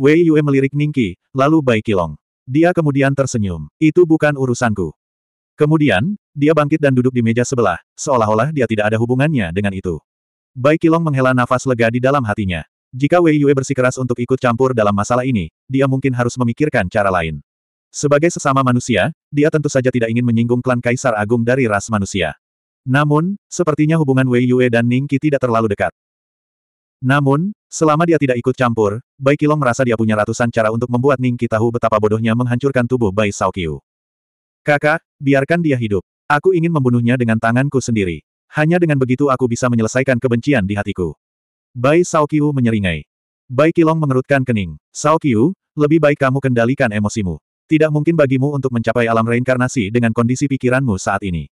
Wei Yue melirik Ningki, lalu Bai Kilong. Dia kemudian tersenyum. Itu bukan urusanku. Kemudian, dia bangkit dan duduk di meja sebelah, seolah-olah dia tidak ada hubungannya dengan itu. Bai Kilong menghela nafas lega di dalam hatinya. Jika Wei Yue bersikeras untuk ikut campur dalam masalah ini, dia mungkin harus memikirkan cara lain. Sebagai sesama manusia, dia tentu saja tidak ingin menyinggung klan Kaisar Agung dari ras manusia. Namun, sepertinya hubungan Wei Yue dan Ningki tidak terlalu dekat. Namun, selama dia tidak ikut campur, Bai Kilong merasa dia punya ratusan cara untuk membuat Ningki tahu betapa bodohnya menghancurkan tubuh Bai Qiu. Kakak, biarkan dia hidup. Aku ingin membunuhnya dengan tanganku sendiri. Hanya dengan begitu aku bisa menyelesaikan kebencian di hatiku. Bai Qiu menyeringai. Bai Kilong mengerutkan kening. Qiu, lebih baik kamu kendalikan emosimu. Tidak mungkin bagimu untuk mencapai alam reinkarnasi dengan kondisi pikiranmu saat ini.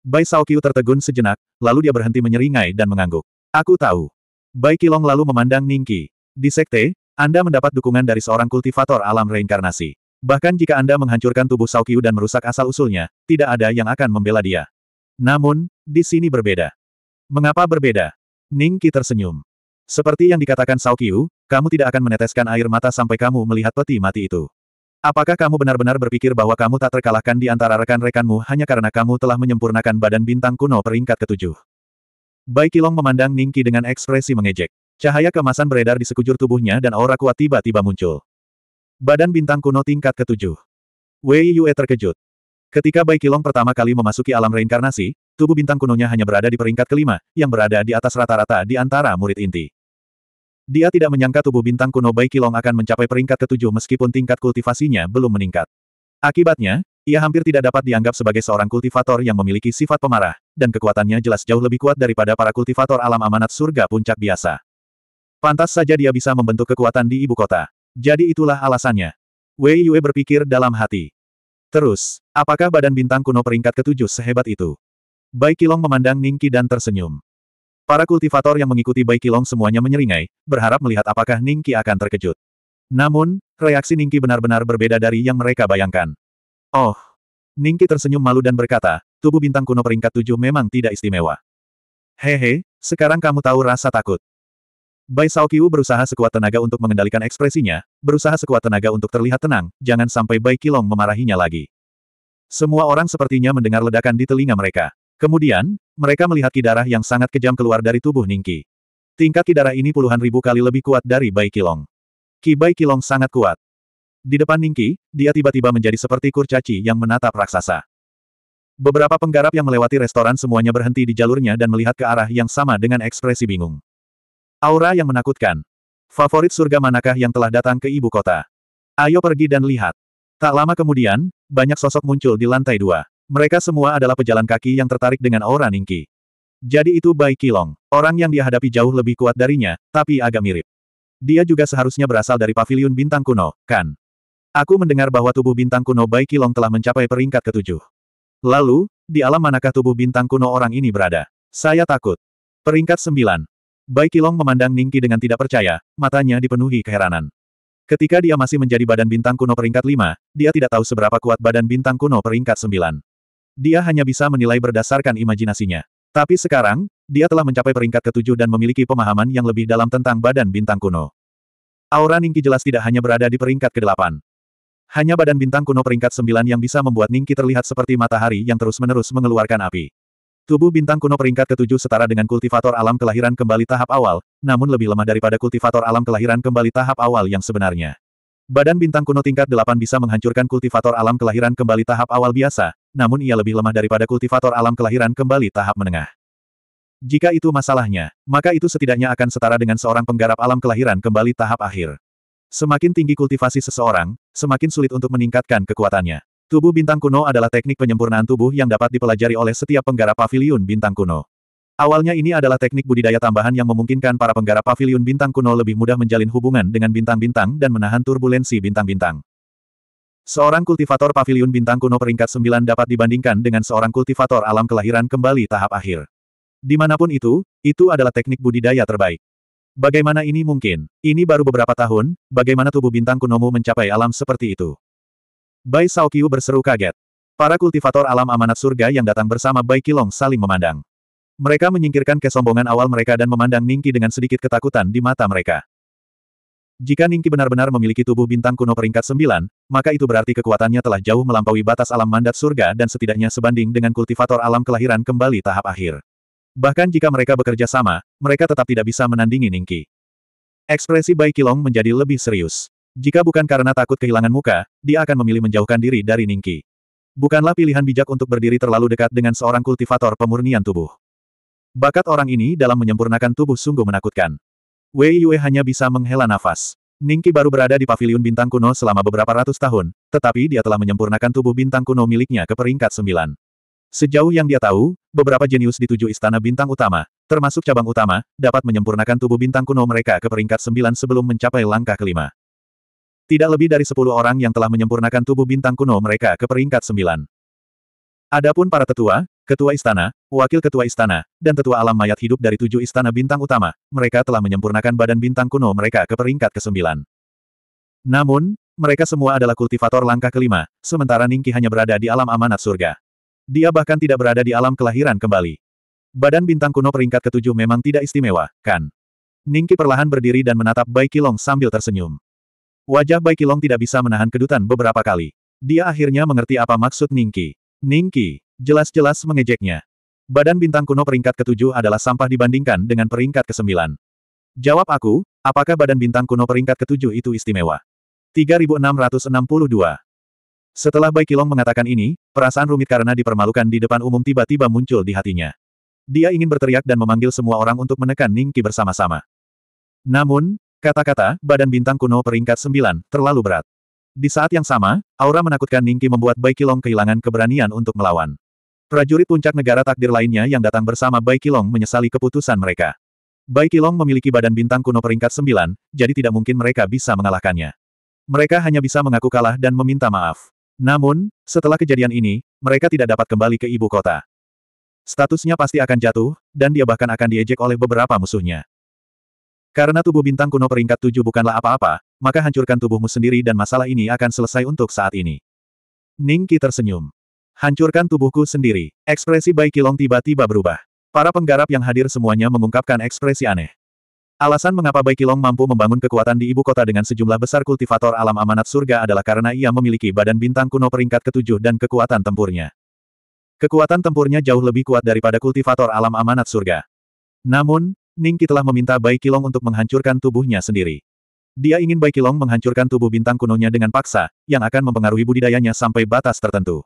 Bai Qiu tertegun sejenak, lalu dia berhenti menyeringai dan mengangguk. Aku tahu. Bai Kilong lalu memandang Ningki. Di sekte, Anda mendapat dukungan dari seorang kultivator alam reinkarnasi. Bahkan jika Anda menghancurkan tubuh Saukyu dan merusak asal-usulnya, tidak ada yang akan membela dia. Namun, di sini berbeda. Mengapa berbeda? Ningki tersenyum. Seperti yang dikatakan Saukyu, kamu tidak akan meneteskan air mata sampai kamu melihat peti mati itu. Apakah kamu benar-benar berpikir bahwa kamu tak terkalahkan di antara rekan-rekanmu hanya karena kamu telah menyempurnakan badan bintang kuno peringkat ketujuh? Bai Kilong memandang Ningki dengan ekspresi mengejek. Cahaya kemasan beredar di sekujur tubuhnya dan aura kuat tiba-tiba muncul. Badan bintang kuno tingkat ketujuh. Wei Yue terkejut. Ketika Bai Kilong pertama kali memasuki alam reinkarnasi, tubuh bintang kunonya hanya berada di peringkat kelima, yang berada di atas rata-rata di antara murid inti. Dia tidak menyangka tubuh bintang kuno Bai Kilong akan mencapai peringkat ketujuh meskipun tingkat kultivasinya belum meningkat. Akibatnya, ia hampir tidak dapat dianggap sebagai seorang kultivator yang memiliki sifat pemarah, dan kekuatannya jelas jauh lebih kuat daripada para kultivator alam amanat surga puncak biasa. Pantas saja dia bisa membentuk kekuatan di ibu kota. Jadi itulah alasannya. Wei Yue berpikir dalam hati. Terus, apakah badan bintang kuno peringkat ketujuh sehebat itu? Bai Kilong memandang Ningki dan tersenyum. Para kultivator yang mengikuti Bai Kilong semuanya menyeringai, berharap melihat apakah Ningki akan terkejut. Namun, reaksi Ningki benar-benar berbeda dari yang mereka bayangkan. Oh. Ningki tersenyum malu dan berkata, tubuh bintang kuno peringkat tujuh memang tidak istimewa. Hehe, sekarang kamu tahu rasa takut. Bai Saokiu berusaha sekuat tenaga untuk mengendalikan ekspresinya, berusaha sekuat tenaga untuk terlihat tenang, jangan sampai Bai Kilong memarahinya lagi. Semua orang sepertinya mendengar ledakan di telinga mereka. Kemudian, mereka melihat kidarah yang sangat kejam keluar dari tubuh Ningki. Tingkat kidarah ini puluhan ribu kali lebih kuat dari Bai Kilong. Ki Bai Kilong sangat kuat. Di depan Ningki, dia tiba-tiba menjadi seperti kurcaci yang menatap raksasa. Beberapa penggarap yang melewati restoran semuanya berhenti di jalurnya dan melihat ke arah yang sama dengan ekspresi bingung. Aura yang menakutkan. Favorit surga manakah yang telah datang ke ibu kota? Ayo pergi dan lihat. Tak lama kemudian, banyak sosok muncul di lantai dua. Mereka semua adalah pejalan kaki yang tertarik dengan aura Ningki. Jadi itu Bai Kilong, orang yang dia hadapi jauh lebih kuat darinya, tapi agak mirip. Dia juga seharusnya berasal dari Paviliun bintang kuno, kan? Aku mendengar bahwa tubuh bintang kuno Bai Kilong telah mencapai peringkat ketujuh. Lalu, di alam manakah tubuh bintang kuno orang ini berada? Saya takut. Peringkat sembilan. Bai Kilong memandang Ningki dengan tidak percaya, matanya dipenuhi keheranan. Ketika dia masih menjadi badan bintang kuno peringkat lima, dia tidak tahu seberapa kuat badan bintang kuno peringkat sembilan. Dia hanya bisa menilai berdasarkan imajinasinya. Tapi sekarang, dia telah mencapai peringkat ketujuh dan memiliki pemahaman yang lebih dalam tentang badan bintang kuno. Aura Ningki jelas tidak hanya berada di peringkat kedelapan. Hanya badan bintang kuno peringkat sembilan yang bisa membuat Ningki terlihat seperti matahari yang terus-menerus mengeluarkan api. Tubuh bintang kuno peringkat ketujuh setara dengan kultivator alam kelahiran kembali tahap awal, namun lebih lemah daripada kultivator alam kelahiran kembali tahap awal yang sebenarnya. Badan bintang kuno tingkat delapan bisa menghancurkan kultivator alam kelahiran kembali tahap awal biasa, namun ia lebih lemah daripada kultivator alam kelahiran kembali tahap menengah. Jika itu masalahnya, maka itu setidaknya akan setara dengan seorang penggarap alam kelahiran kembali tahap akhir. Semakin tinggi kultivasi seseorang, semakin sulit untuk meningkatkan kekuatannya. Tubuh bintang kuno adalah teknik penyempurnaan tubuh yang dapat dipelajari oleh setiap penggarap pavilion bintang kuno. Awalnya ini adalah teknik budidaya tambahan yang memungkinkan para penggarap pavilion bintang kuno lebih mudah menjalin hubungan dengan bintang-bintang dan menahan turbulensi bintang-bintang. Seorang kultivator pavilion bintang kuno peringkat 9 dapat dibandingkan dengan seorang kultivator alam kelahiran kembali tahap akhir. Dimanapun itu, itu adalah teknik budidaya terbaik. Bagaimana ini mungkin? Ini baru beberapa tahun, bagaimana tubuh bintang kunomu mencapai alam seperti itu? Bai Saokyu berseru kaget. Para kultivator alam amanat surga yang datang bersama Bai Kilong saling memandang. Mereka menyingkirkan kesombongan awal mereka dan memandang Ningki dengan sedikit ketakutan di mata mereka. Jika Ningki benar-benar memiliki tubuh bintang kuno peringkat sembilan, maka itu berarti kekuatannya telah jauh melampaui batas alam mandat surga dan setidaknya sebanding dengan kultivator alam kelahiran kembali tahap akhir. Bahkan jika mereka bekerja sama, mereka tetap tidak bisa menandingi Ningki. Ekspresi Bai Kilong menjadi lebih serius. Jika bukan karena takut kehilangan muka, dia akan memilih menjauhkan diri dari Ningki. Bukanlah pilihan bijak untuk berdiri terlalu dekat dengan seorang kultivator pemurnian tubuh. Bakat orang ini dalam menyempurnakan tubuh sungguh menakutkan. Wei Yue hanya bisa menghela nafas. Ningki baru berada di paviliun bintang kuno selama beberapa ratus tahun, tetapi dia telah menyempurnakan tubuh bintang kuno miliknya ke peringkat sembilan. Sejauh yang dia tahu, beberapa jenius di tujuh istana bintang utama, termasuk cabang utama, dapat menyempurnakan tubuh bintang kuno mereka ke peringkat sembilan sebelum mencapai langkah kelima. Tidak lebih dari sepuluh orang yang telah menyempurnakan tubuh bintang kuno mereka ke peringkat sembilan. Adapun para tetua, ketua istana, wakil ketua istana, dan tetua alam mayat hidup dari tujuh istana bintang utama, mereka telah menyempurnakan badan bintang kuno mereka ke peringkat kesembilan. Namun, mereka semua adalah kultivator langkah kelima, sementara Ningki hanya berada di alam amanat surga. Dia bahkan tidak berada di alam kelahiran kembali. Badan bintang kuno peringkat ketujuh memang tidak istimewa, kan? Ningki perlahan berdiri dan menatap Bai Kilong sambil tersenyum. Wajah Bai Kilong tidak bisa menahan kedutan beberapa kali. Dia akhirnya mengerti apa maksud Ningki. Ningki, jelas-jelas mengejeknya. Badan bintang kuno peringkat ketujuh adalah sampah dibandingkan dengan peringkat kesembilan. Jawab aku, apakah badan bintang kuno peringkat ketujuh itu istimewa? 3662. Setelah Bai Kilong mengatakan ini, perasaan rumit karena dipermalukan di depan umum tiba-tiba muncul di hatinya. Dia ingin berteriak dan memanggil semua orang untuk menekan Ningki bersama-sama. Namun, kata-kata, badan bintang kuno peringkat sembilan terlalu berat. Di saat yang sama, aura menakutkan Ningki membuat Bai Kilong kehilangan keberanian untuk melawan. Prajurit puncak negara takdir lainnya yang datang bersama Bai Kilong menyesali keputusan mereka. Bai Kilong memiliki badan bintang kuno peringkat sembilan, jadi tidak mungkin mereka bisa mengalahkannya. Mereka hanya bisa mengaku kalah dan meminta maaf. Namun, setelah kejadian ini, mereka tidak dapat kembali ke ibu kota. Statusnya pasti akan jatuh, dan dia bahkan akan diejek oleh beberapa musuhnya. Karena tubuh bintang kuno peringkat tujuh bukanlah apa-apa, maka hancurkan tubuhmu sendiri dan masalah ini akan selesai untuk saat ini. Ningki tersenyum. Hancurkan tubuhku sendiri. Ekspresi Bai Kilong tiba-tiba berubah. Para penggarap yang hadir semuanya mengungkapkan ekspresi aneh. Alasan mengapa Bai Kilong mampu membangun kekuatan di ibu kota dengan sejumlah besar kultivator alam amanat surga adalah karena ia memiliki badan bintang kuno peringkat ketujuh dan kekuatan tempurnya. Kekuatan tempurnya jauh lebih kuat daripada kultivator alam amanat surga. Namun, Ningki telah meminta Bai Kilong untuk menghancurkan tubuhnya sendiri. Dia ingin Bai Kilong menghancurkan tubuh bintang kunonya dengan paksa, yang akan mempengaruhi budidayanya sampai batas tertentu.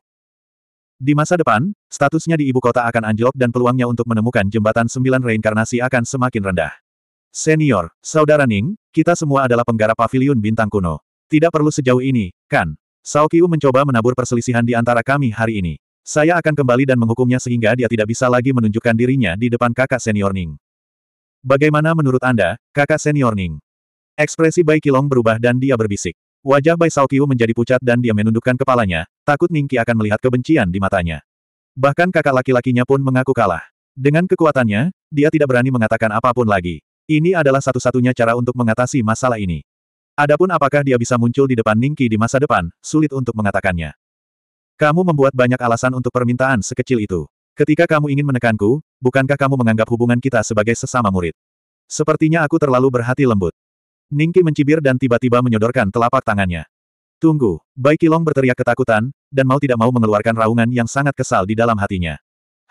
Di masa depan, statusnya di ibu kota akan anjlok dan peluangnya untuk menemukan jembatan sembilan reinkarnasi akan semakin rendah. Senior, Saudara Ning, kita semua adalah penggarap pavilion bintang kuno. Tidak perlu sejauh ini, kan? Sao Kiu mencoba menabur perselisihan di antara kami hari ini. Saya akan kembali dan menghukumnya sehingga dia tidak bisa lagi menunjukkan dirinya di depan kakak senior Ning. Bagaimana menurut Anda, kakak senior Ning? Ekspresi Bai Kilong berubah dan dia berbisik. Wajah Bai Sao Kiu menjadi pucat dan dia menundukkan kepalanya, takut Ning Qi akan melihat kebencian di matanya. Bahkan kakak laki-lakinya pun mengaku kalah. Dengan kekuatannya, dia tidak berani mengatakan apapun lagi. Ini adalah satu-satunya cara untuk mengatasi masalah ini. Adapun apakah dia bisa muncul di depan Ningki di masa depan, sulit untuk mengatakannya. Kamu membuat banyak alasan untuk permintaan sekecil itu. Ketika kamu ingin menekanku, bukankah kamu menganggap hubungan kita sebagai sesama murid? Sepertinya aku terlalu berhati lembut. Ningki mencibir dan tiba-tiba menyodorkan telapak tangannya. Tunggu, Bai Kilong berteriak ketakutan, dan mau tidak mau mengeluarkan raungan yang sangat kesal di dalam hatinya.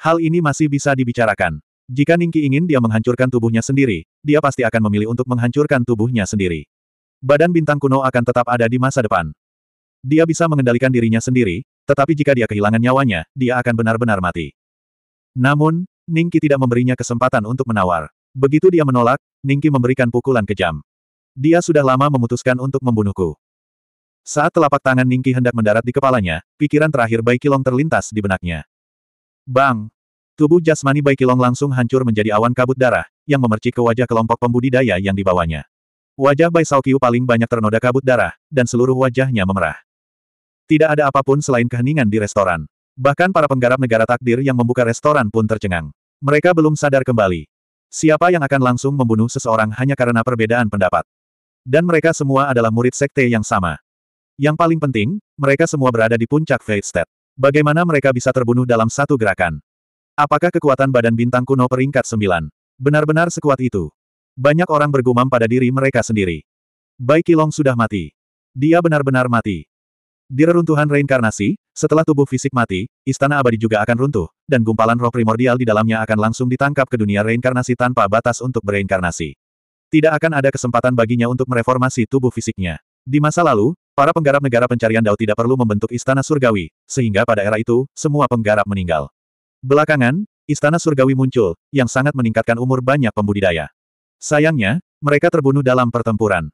Hal ini masih bisa dibicarakan. Jika Ningki ingin dia menghancurkan tubuhnya sendiri, dia pasti akan memilih untuk menghancurkan tubuhnya sendiri. Badan bintang kuno akan tetap ada di masa depan. Dia bisa mengendalikan dirinya sendiri, tetapi jika dia kehilangan nyawanya, dia akan benar-benar mati. Namun, Ningki tidak memberinya kesempatan untuk menawar. Begitu dia menolak, Ningki memberikan pukulan kejam. Dia sudah lama memutuskan untuk membunuhku. Saat telapak tangan Ningki hendak mendarat di kepalanya, pikiran terakhir Bai Kilong terlintas di benaknya. Bang! Tubuh jasmani Bai Kilong langsung hancur menjadi awan kabut darah, yang memercik ke wajah kelompok pembudidaya yang dibawanya. Wajah Bai Saokyu paling banyak ternoda kabut darah, dan seluruh wajahnya memerah. Tidak ada apapun selain keheningan di restoran. Bahkan para penggarap negara takdir yang membuka restoran pun tercengang. Mereka belum sadar kembali. Siapa yang akan langsung membunuh seseorang hanya karena perbedaan pendapat. Dan mereka semua adalah murid sekte yang sama. Yang paling penting, mereka semua berada di puncak Fate State. Bagaimana mereka bisa terbunuh dalam satu gerakan? Apakah kekuatan badan bintang kuno peringkat sembilan? Benar-benar sekuat itu. Banyak orang bergumam pada diri mereka sendiri. Bai Kilong sudah mati. Dia benar-benar mati. Di reruntuhan reinkarnasi, setelah tubuh fisik mati, istana abadi juga akan runtuh, dan gumpalan roh primordial di dalamnya akan langsung ditangkap ke dunia reinkarnasi tanpa batas untuk bereinkarnasi. Tidak akan ada kesempatan baginya untuk mereformasi tubuh fisiknya. Di masa lalu, para penggarap negara pencarian Dao tidak perlu membentuk istana surgawi, sehingga pada era itu, semua penggarap meninggal. Belakangan, istana surgawi muncul, yang sangat meningkatkan umur banyak pembudidaya. Sayangnya, mereka terbunuh dalam pertempuran.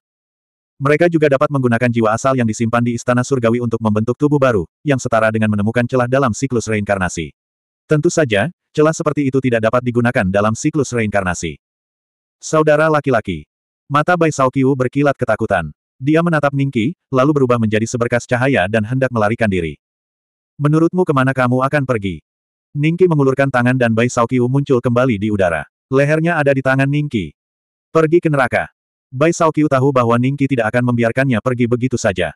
Mereka juga dapat menggunakan jiwa asal yang disimpan di istana surgawi untuk membentuk tubuh baru, yang setara dengan menemukan celah dalam siklus reinkarnasi. Tentu saja, celah seperti itu tidak dapat digunakan dalam siklus reinkarnasi. Saudara laki-laki. Mata Bai Saokyu berkilat ketakutan. Dia menatap Ningki, lalu berubah menjadi seberkas cahaya dan hendak melarikan diri. Menurutmu kemana kamu akan pergi? Ningki mengulurkan tangan dan Bai Saokyu muncul kembali di udara. Lehernya ada di tangan Ningki. Pergi ke neraka. Bai Saokyu tahu bahwa Ningki tidak akan membiarkannya pergi begitu saja.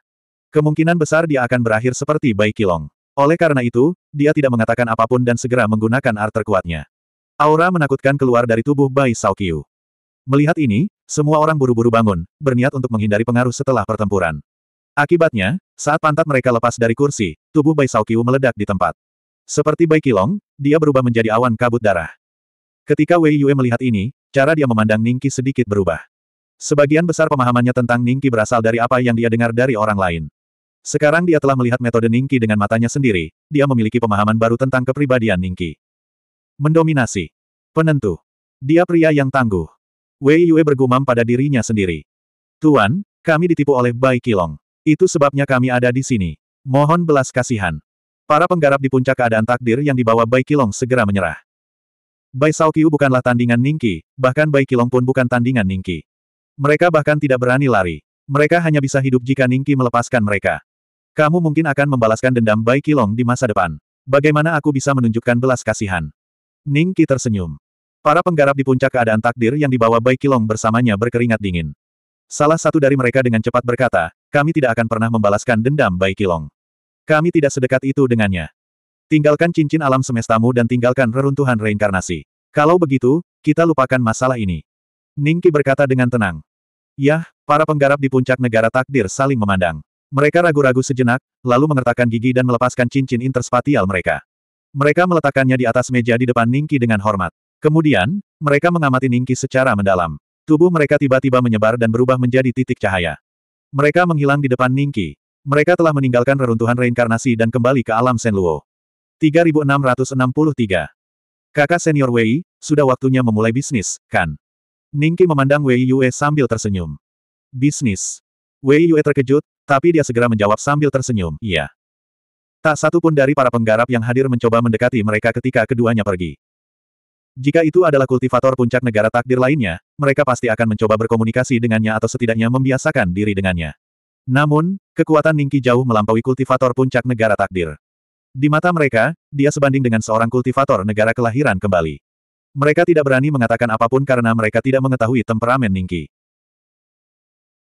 Kemungkinan besar dia akan berakhir seperti Bai Kilong. Oleh karena itu, dia tidak mengatakan apapun dan segera menggunakan art kuatnya. Aura menakutkan keluar dari tubuh Bai Saokyu. Melihat ini, semua orang buru-buru bangun, berniat untuk menghindari pengaruh setelah pertempuran. Akibatnya, saat pantat mereka lepas dari kursi, tubuh Bai Saokyu meledak di tempat. Seperti Bai Kilong, dia berubah menjadi awan kabut darah. Ketika Wei Yue melihat ini, cara dia memandang Ningki sedikit berubah. Sebagian besar pemahamannya tentang Ningki berasal dari apa yang dia dengar dari orang lain. Sekarang dia telah melihat metode Ningki dengan matanya sendiri, dia memiliki pemahaman baru tentang kepribadian Ningki. Mendominasi. Penentu. Dia pria yang tangguh. Wei Yue bergumam pada dirinya sendiri. Tuan, kami ditipu oleh Bai Kilong. Itu sebabnya kami ada di sini. Mohon belas kasihan. Para penggarap di puncak keadaan takdir yang dibawa Bai Kilong segera menyerah. Bai Saokyu bukanlah tandingan Ningki, bahkan Bai Kilong pun bukan tandingan Ningki. Mereka bahkan tidak berani lari. Mereka hanya bisa hidup jika Ningki melepaskan mereka. Kamu mungkin akan membalaskan dendam Bai Kilong di masa depan. Bagaimana aku bisa menunjukkan belas kasihan? Ningki tersenyum. Para penggarap di puncak keadaan takdir yang dibawa Bai Kilong bersamanya berkeringat dingin. Salah satu dari mereka dengan cepat berkata, kami tidak akan pernah membalaskan dendam Bai Kilong. Kami tidak sedekat itu dengannya. Tinggalkan cincin alam semestamu dan tinggalkan reruntuhan reinkarnasi. Kalau begitu, kita lupakan masalah ini. Ningki berkata dengan tenang. Yah, para penggarap di puncak negara takdir saling memandang. Mereka ragu-ragu sejenak, lalu mengertakkan gigi dan melepaskan cincin interspatial mereka. Mereka meletakkannya di atas meja di depan Ningki dengan hormat. Kemudian, mereka mengamati Ningki secara mendalam. Tubuh mereka tiba-tiba menyebar dan berubah menjadi titik cahaya. Mereka menghilang di depan Ningki. Mereka telah meninggalkan reruntuhan reinkarnasi dan kembali ke alam Senluo. 3663. Kakak senior Wei, sudah waktunya memulai bisnis, kan? Ningki memandang Wei Yue sambil tersenyum. Bisnis. Wei Yue terkejut, tapi dia segera menjawab sambil tersenyum, iya. Tak satu pun dari para penggarap yang hadir mencoba mendekati mereka ketika keduanya pergi. Jika itu adalah kultivator puncak negara takdir lainnya, mereka pasti akan mencoba berkomunikasi dengannya atau setidaknya membiasakan diri dengannya. Namun, kekuatan Ningki jauh melampaui kultivator puncak negara takdir. Di mata mereka, dia sebanding dengan seorang kultivator negara kelahiran kembali. Mereka tidak berani mengatakan apapun karena mereka tidak mengetahui temperamen Ningki.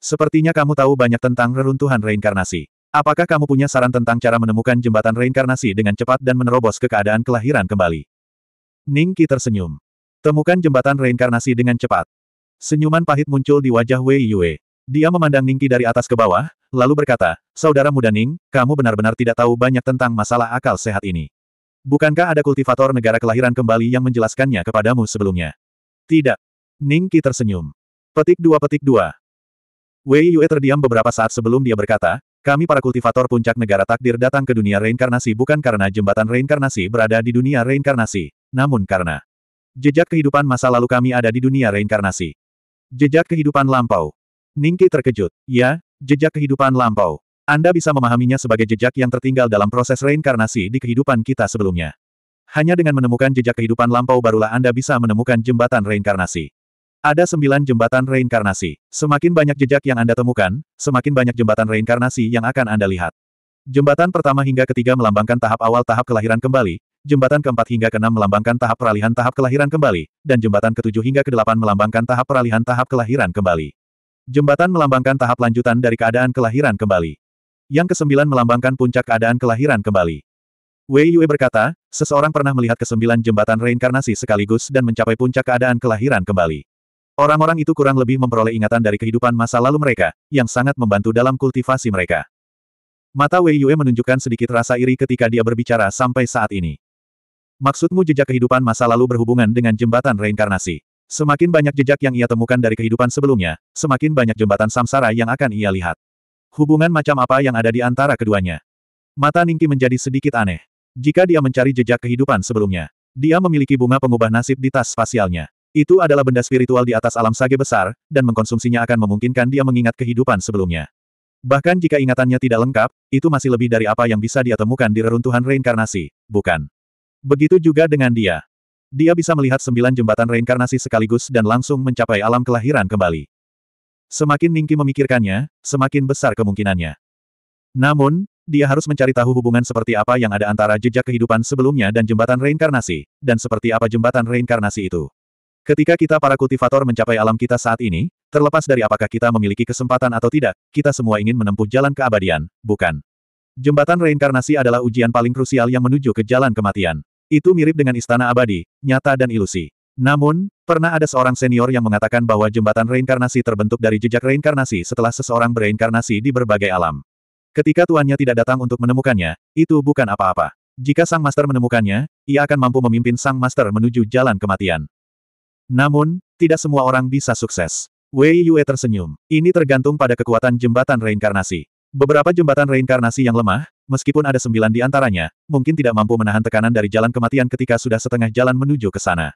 Sepertinya kamu tahu banyak tentang reruntuhan reinkarnasi. Apakah kamu punya saran tentang cara menemukan jembatan reinkarnasi dengan cepat dan menerobos ke keadaan kelahiran kembali? Ningki tersenyum. Temukan jembatan reinkarnasi dengan cepat. Senyuman pahit muncul di wajah Wei Yue. Dia memandang Ningki dari atas ke bawah, lalu berkata, Saudara muda Ning, kamu benar-benar tidak tahu banyak tentang masalah akal sehat ini. Bukankah ada kultivator negara kelahiran kembali yang menjelaskannya kepadamu sebelumnya? Tidak. Ningki tersenyum. Petik dua petik dua. Wei Yue terdiam beberapa saat sebelum dia berkata, kami para kultivator puncak negara takdir datang ke dunia reinkarnasi bukan karena jembatan reinkarnasi berada di dunia reinkarnasi, namun karena jejak kehidupan masa lalu kami ada di dunia reinkarnasi. Jejak kehidupan lampau. Ningki terkejut. Ya, jejak kehidupan lampau. Anda bisa memahaminya sebagai jejak yang tertinggal dalam proses reinkarnasi di kehidupan kita sebelumnya. Hanya dengan menemukan jejak kehidupan lampau barulah Anda bisa menemukan jembatan reinkarnasi. Ada sembilan jembatan reinkarnasi. Semakin banyak jejak yang Anda temukan, semakin banyak jembatan reinkarnasi yang akan Anda lihat. Jembatan pertama hingga ketiga melambangkan tahap awal tahap kelahiran kembali, jembatan keempat hingga keenam melambangkan tahap peralihan tahap kelahiran kembali, dan jembatan ketujuh hingga kedelapan melambangkan tahap peralihan tahap kelahiran kembali. Jembatan melambangkan tahap lanjutan dari keadaan kelahiran kembali. Yang kesembilan melambangkan puncak keadaan kelahiran kembali. Wei Yue berkata, seseorang pernah melihat kesembilan jembatan reinkarnasi sekaligus dan mencapai puncak keadaan kelahiran kembali. Orang-orang itu kurang lebih memperoleh ingatan dari kehidupan masa lalu mereka, yang sangat membantu dalam kultivasi mereka. Mata Wei Yue menunjukkan sedikit rasa iri ketika dia berbicara sampai saat ini. Maksudmu jejak kehidupan masa lalu berhubungan dengan jembatan reinkarnasi. Semakin banyak jejak yang ia temukan dari kehidupan sebelumnya, semakin banyak jembatan samsara yang akan ia lihat. Hubungan macam apa yang ada di antara keduanya? Mata Ningki menjadi sedikit aneh. Jika dia mencari jejak kehidupan sebelumnya, dia memiliki bunga pengubah nasib di tas spasialnya. Itu adalah benda spiritual di atas alam sage besar, dan mengkonsumsinya akan memungkinkan dia mengingat kehidupan sebelumnya. Bahkan jika ingatannya tidak lengkap, itu masih lebih dari apa yang bisa dia temukan di reruntuhan reinkarnasi, bukan? Begitu juga dengan dia. Dia bisa melihat sembilan jembatan reinkarnasi sekaligus dan langsung mencapai alam kelahiran kembali. Semakin Ningki memikirkannya, semakin besar kemungkinannya. Namun, dia harus mencari tahu hubungan seperti apa yang ada antara jejak kehidupan sebelumnya dan jembatan reinkarnasi, dan seperti apa jembatan reinkarnasi itu. Ketika kita para kultivator mencapai alam kita saat ini, terlepas dari apakah kita memiliki kesempatan atau tidak, kita semua ingin menempuh jalan keabadian, bukan? Jembatan reinkarnasi adalah ujian paling krusial yang menuju ke jalan kematian. Itu mirip dengan istana abadi, nyata dan ilusi. Namun, pernah ada seorang senior yang mengatakan bahwa jembatan reinkarnasi terbentuk dari jejak reinkarnasi setelah seseorang bereinkarnasi di berbagai alam. Ketika tuannya tidak datang untuk menemukannya, itu bukan apa-apa. Jika sang master menemukannya, ia akan mampu memimpin sang master menuju jalan kematian. Namun, tidak semua orang bisa sukses. Wei Yue tersenyum. Ini tergantung pada kekuatan jembatan reinkarnasi. Beberapa jembatan reinkarnasi yang lemah, meskipun ada sembilan di antaranya, mungkin tidak mampu menahan tekanan dari jalan kematian ketika sudah setengah jalan menuju ke sana.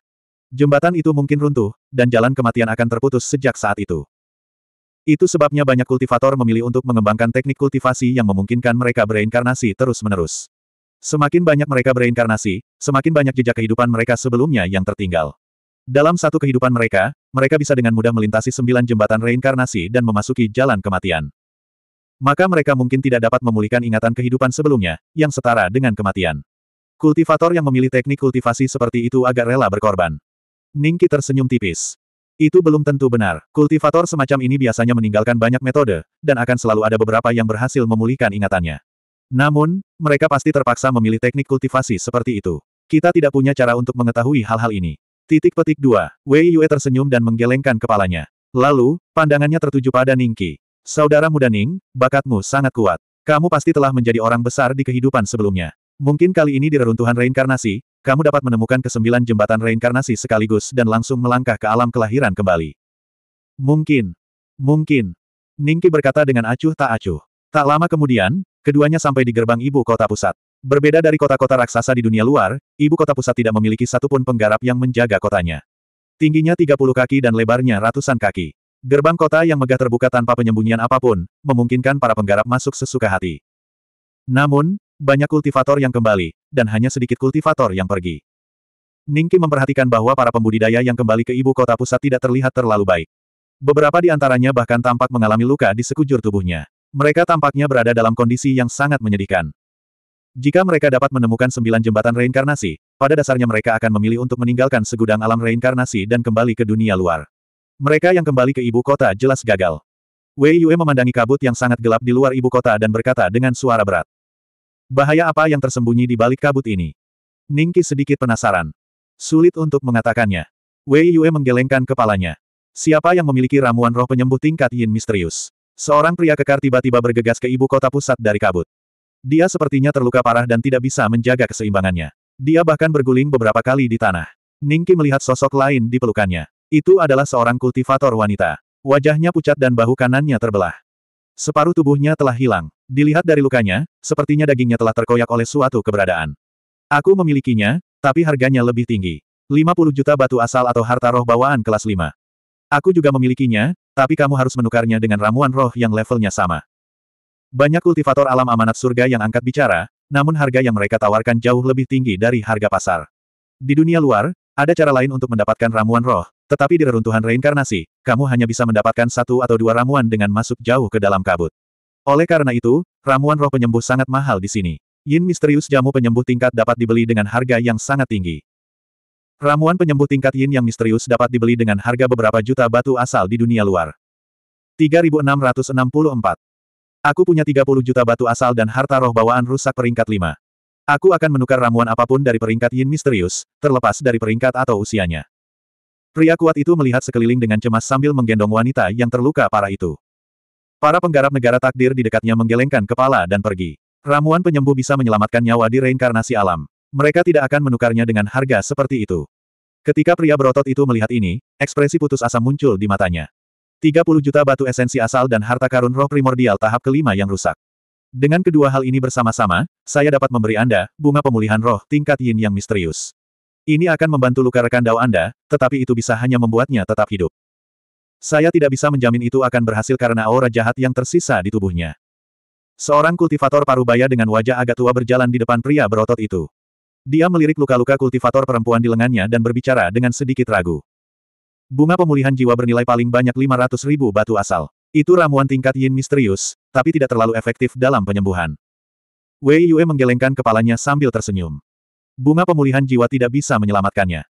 Jembatan itu mungkin runtuh, dan jalan kematian akan terputus sejak saat itu. Itu sebabnya banyak kultivator memilih untuk mengembangkan teknik kultivasi yang memungkinkan mereka bereinkarnasi terus-menerus. Semakin banyak mereka bereinkarnasi, semakin banyak jejak kehidupan mereka sebelumnya yang tertinggal. Dalam satu kehidupan mereka, mereka bisa dengan mudah melintasi sembilan jembatan reinkarnasi dan memasuki jalan kematian. Maka mereka mungkin tidak dapat memulihkan ingatan kehidupan sebelumnya, yang setara dengan kematian. Kultivator yang memilih teknik kultivasi seperti itu agak rela berkorban. Ningki tersenyum tipis. Itu belum tentu benar. Kultivator semacam ini biasanya meninggalkan banyak metode, dan akan selalu ada beberapa yang berhasil memulihkan ingatannya. Namun, mereka pasti terpaksa memilih teknik kultivasi seperti itu. Kita tidak punya cara untuk mengetahui hal-hal ini. Titik petik 2, Wei Yue tersenyum dan menggelengkan kepalanya. Lalu, pandangannya tertuju pada Ningki. Saudara muda Ning, bakatmu sangat kuat. Kamu pasti telah menjadi orang besar di kehidupan sebelumnya. Mungkin kali ini di reruntuhan reinkarnasi, kamu dapat menemukan kesembilan jembatan reinkarnasi sekaligus dan langsung melangkah ke alam kelahiran kembali. Mungkin. Mungkin. Ningki berkata dengan acuh tak acuh. Tak lama kemudian, keduanya sampai di gerbang ibu kota pusat. Berbeda dari kota-kota raksasa di dunia luar, ibu kota pusat tidak memiliki satupun penggarap yang menjaga kotanya. Tingginya 30 kaki dan lebarnya ratusan kaki. Gerbang kota yang megah terbuka tanpa penyembunyian apapun, memungkinkan para penggarap masuk sesuka hati. Namun, banyak kultivator yang kembali, dan hanya sedikit kultivator yang pergi. Ningki memperhatikan bahwa para pembudidaya yang kembali ke ibu kota pusat tidak terlihat terlalu baik. Beberapa di antaranya bahkan tampak mengalami luka di sekujur tubuhnya. Mereka tampaknya berada dalam kondisi yang sangat menyedihkan. Jika mereka dapat menemukan sembilan jembatan reinkarnasi, pada dasarnya mereka akan memilih untuk meninggalkan segudang alam reinkarnasi dan kembali ke dunia luar. Mereka yang kembali ke ibu kota jelas gagal. Wei Yue memandangi kabut yang sangat gelap di luar ibu kota dan berkata dengan suara berat. Bahaya apa yang tersembunyi di balik kabut ini? Ningki sedikit penasaran. Sulit untuk mengatakannya. Wei Yue menggelengkan kepalanya. Siapa yang memiliki ramuan roh penyembuh tingkat yin misterius? Seorang pria kekar tiba-tiba bergegas ke ibu kota pusat dari kabut. Dia sepertinya terluka parah dan tidak bisa menjaga keseimbangannya. Dia bahkan berguling beberapa kali di tanah. Ningki melihat sosok lain di pelukannya. Itu adalah seorang kultivator wanita. Wajahnya pucat dan bahu kanannya terbelah. Separuh tubuhnya telah hilang. Dilihat dari lukanya, sepertinya dagingnya telah terkoyak oleh suatu keberadaan. Aku memilikinya, tapi harganya lebih tinggi. 50 juta batu asal atau harta roh bawaan kelas 5. Aku juga memilikinya, tapi kamu harus menukarnya dengan ramuan roh yang levelnya sama. Banyak kultivator alam amanat surga yang angkat bicara, namun harga yang mereka tawarkan jauh lebih tinggi dari harga pasar. Di dunia luar, ada cara lain untuk mendapatkan ramuan roh, tetapi di reruntuhan reinkarnasi, kamu hanya bisa mendapatkan satu atau dua ramuan dengan masuk jauh ke dalam kabut. Oleh karena itu, ramuan roh penyembuh sangat mahal di sini. Yin misterius jamu penyembuh tingkat dapat dibeli dengan harga yang sangat tinggi. Ramuan penyembuh tingkat yin yang misterius dapat dibeli dengan harga beberapa juta batu asal di dunia luar. 3664. Aku punya 30 juta batu asal dan harta roh bawaan rusak peringkat 5. Aku akan menukar ramuan apapun dari peringkat yin misterius, terlepas dari peringkat atau usianya. Pria kuat itu melihat sekeliling dengan cemas sambil menggendong wanita yang terluka parah itu. Para penggarap negara takdir di dekatnya menggelengkan kepala dan pergi. Ramuan penyembuh bisa menyelamatkan nyawa di reinkarnasi alam. Mereka tidak akan menukarnya dengan harga seperti itu. Ketika pria berotot itu melihat ini, ekspresi putus asa muncul di matanya. 30 juta batu esensi asal dan harta karun roh primordial tahap kelima yang rusak. Dengan kedua hal ini bersama-sama, saya dapat memberi Anda bunga pemulihan roh tingkat yin yang misterius. Ini akan membantu luka rekan dao Anda, tetapi itu bisa hanya membuatnya tetap hidup. Saya tidak bisa menjamin itu akan berhasil karena aura jahat yang tersisa di tubuhnya. Seorang kultivator parubaya dengan wajah agak tua berjalan di depan pria berotot itu. Dia melirik luka-luka kultivator perempuan di lengannya dan berbicara dengan sedikit ragu. Bunga pemulihan jiwa bernilai paling banyak 500 ribu batu asal. Itu ramuan tingkat yin misterius, tapi tidak terlalu efektif dalam penyembuhan. Wei Yue menggelengkan kepalanya sambil tersenyum bunga pemulihan jiwa tidak bisa menyelamatkannya.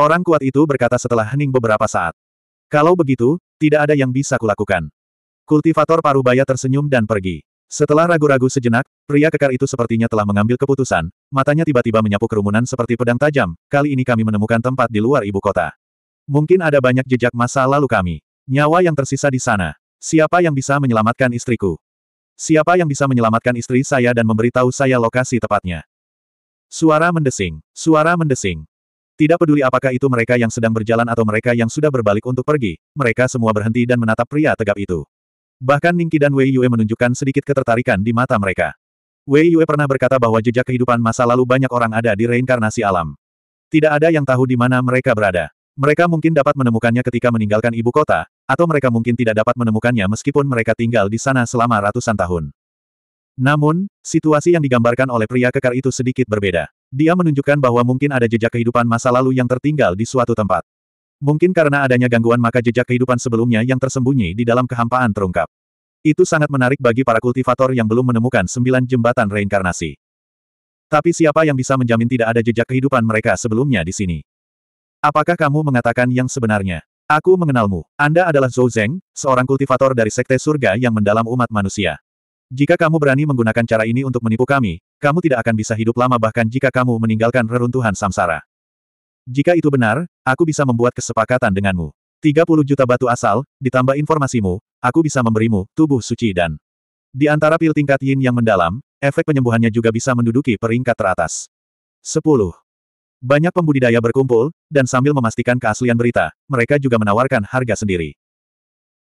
Orang kuat itu berkata setelah hening beberapa saat. Kalau begitu, tidak ada yang bisa kulakukan. Kultivator parubaya tersenyum dan pergi. Setelah ragu-ragu sejenak, pria kekar itu sepertinya telah mengambil keputusan, matanya tiba-tiba menyapu kerumunan seperti pedang tajam, kali ini kami menemukan tempat di luar ibu kota. Mungkin ada banyak jejak masa lalu kami. Nyawa yang tersisa di sana. Siapa yang bisa menyelamatkan istriku? Siapa yang bisa menyelamatkan istri saya dan memberitahu saya lokasi tepatnya? Suara mendesing, suara mendesing. Tidak peduli apakah itu mereka yang sedang berjalan atau mereka yang sudah berbalik untuk pergi, mereka semua berhenti dan menatap pria tegap itu. Bahkan Ningki dan Wei Yue menunjukkan sedikit ketertarikan di mata mereka. Wei Yue pernah berkata bahwa jejak kehidupan masa lalu banyak orang ada di reinkarnasi alam. Tidak ada yang tahu di mana mereka berada. Mereka mungkin dapat menemukannya ketika meninggalkan ibu kota, atau mereka mungkin tidak dapat menemukannya meskipun mereka tinggal di sana selama ratusan tahun. Namun, situasi yang digambarkan oleh pria kekar itu sedikit berbeda. Dia menunjukkan bahwa mungkin ada jejak kehidupan masa lalu yang tertinggal di suatu tempat. Mungkin karena adanya gangguan maka jejak kehidupan sebelumnya yang tersembunyi di dalam kehampaan terungkap. Itu sangat menarik bagi para kultivator yang belum menemukan sembilan jembatan reinkarnasi. Tapi siapa yang bisa menjamin tidak ada jejak kehidupan mereka sebelumnya di sini? Apakah kamu mengatakan yang sebenarnya? Aku mengenalmu. Anda adalah Zhou Zeng, seorang kultivator dari Sekte Surga yang mendalam umat manusia. Jika kamu berani menggunakan cara ini untuk menipu kami, kamu tidak akan bisa hidup lama bahkan jika kamu meninggalkan reruntuhan samsara. Jika itu benar, aku bisa membuat kesepakatan denganmu. 30 juta batu asal, ditambah informasimu, aku bisa memberimu tubuh suci dan di antara pil tingkat yin yang mendalam, efek penyembuhannya juga bisa menduduki peringkat teratas. 10. Banyak pembudidaya berkumpul, dan sambil memastikan keaslian berita, mereka juga menawarkan harga sendiri.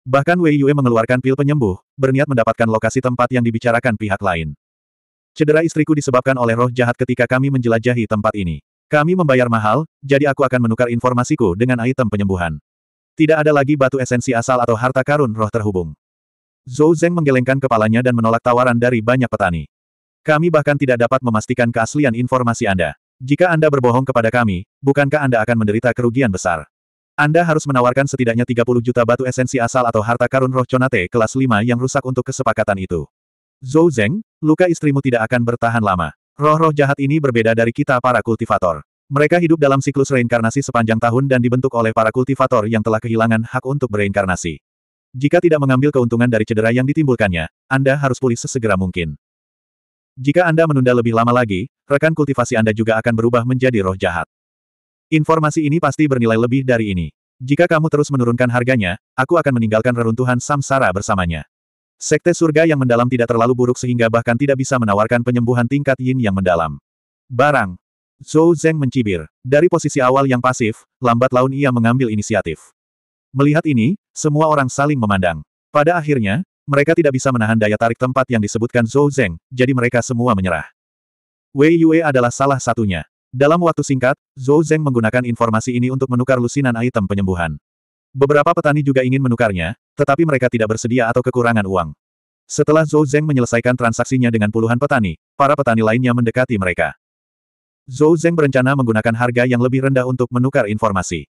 Bahkan Wei Yue mengeluarkan pil penyembuh, berniat mendapatkan lokasi tempat yang dibicarakan pihak lain. Cedera istriku disebabkan oleh roh jahat ketika kami menjelajahi tempat ini. Kami membayar mahal, jadi aku akan menukar informasiku dengan item penyembuhan. Tidak ada lagi batu esensi asal atau harta karun roh terhubung. Zhou Zheng menggelengkan kepalanya dan menolak tawaran dari banyak petani. Kami bahkan tidak dapat memastikan keaslian informasi Anda. Jika Anda berbohong kepada kami, bukankah Anda akan menderita kerugian besar? Anda harus menawarkan setidaknya 30 juta batu esensi asal atau harta karun roh Conate kelas 5 yang rusak untuk kesepakatan itu. Zhou Zeng, luka istrimu tidak akan bertahan lama. Roh-roh jahat ini berbeda dari kita para kultivator. Mereka hidup dalam siklus reinkarnasi sepanjang tahun dan dibentuk oleh para kultivator yang telah kehilangan hak untuk bereinkarnasi. Jika tidak mengambil keuntungan dari cedera yang ditimbulkannya, Anda harus pulih sesegera mungkin. Jika Anda menunda lebih lama lagi, rekan kultivasi Anda juga akan berubah menjadi roh jahat. Informasi ini pasti bernilai lebih dari ini. Jika kamu terus menurunkan harganya, aku akan meninggalkan reruntuhan samsara bersamanya. Sekte surga yang mendalam tidak terlalu buruk sehingga bahkan tidak bisa menawarkan penyembuhan tingkat yin yang mendalam. Barang. Zhou Zheng mencibir. Dari posisi awal yang pasif, lambat laun ia mengambil inisiatif. Melihat ini, semua orang saling memandang. Pada akhirnya, mereka tidak bisa menahan daya tarik tempat yang disebutkan Zhou Zheng. jadi mereka semua menyerah. Wei Yue adalah salah satunya. Dalam waktu singkat, Zhou Zheng menggunakan informasi ini untuk menukar lusinan item penyembuhan. Beberapa petani juga ingin menukarnya, tetapi mereka tidak bersedia atau kekurangan uang. Setelah Zhou Zheng menyelesaikan transaksinya dengan puluhan petani, para petani lainnya mendekati mereka. Zhou Zheng berencana menggunakan harga yang lebih rendah untuk menukar informasi.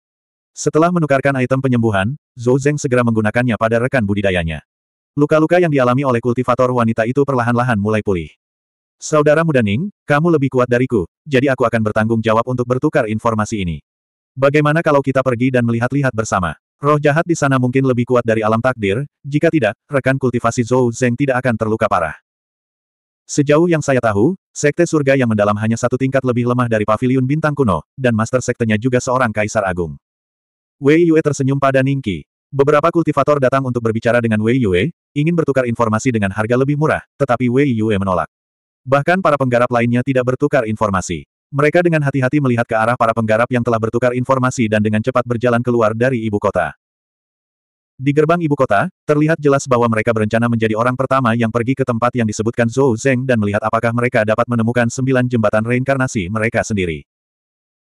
Setelah menukarkan item penyembuhan, Zhou Zheng segera menggunakannya pada rekan budidayanya. Luka-luka yang dialami oleh kultivator wanita itu perlahan-lahan mulai pulih. Saudara muda Ning, kamu lebih kuat dariku, jadi aku akan bertanggung jawab untuk bertukar informasi ini. Bagaimana kalau kita pergi dan melihat-lihat bersama? Roh jahat di sana mungkin lebih kuat dari alam takdir, jika tidak, rekan kultivasi Zhou Zeng tidak akan terluka parah. Sejauh yang saya tahu, Sekte Surga yang mendalam hanya satu tingkat lebih lemah dari Paviliun Bintang Kuno, dan Master Sektenya juga seorang Kaisar Agung. Wei Yue tersenyum pada Ningki. Beberapa kultivator datang untuk berbicara dengan Wei Yue, ingin bertukar informasi dengan harga lebih murah, tetapi Wei Yue menolak. Bahkan para penggarap lainnya tidak bertukar informasi. Mereka dengan hati-hati melihat ke arah para penggarap yang telah bertukar informasi dan dengan cepat berjalan keluar dari ibu kota. Di gerbang ibu kota, terlihat jelas bahwa mereka berencana menjadi orang pertama yang pergi ke tempat yang disebutkan Zhou Zheng dan melihat apakah mereka dapat menemukan sembilan jembatan reinkarnasi mereka sendiri.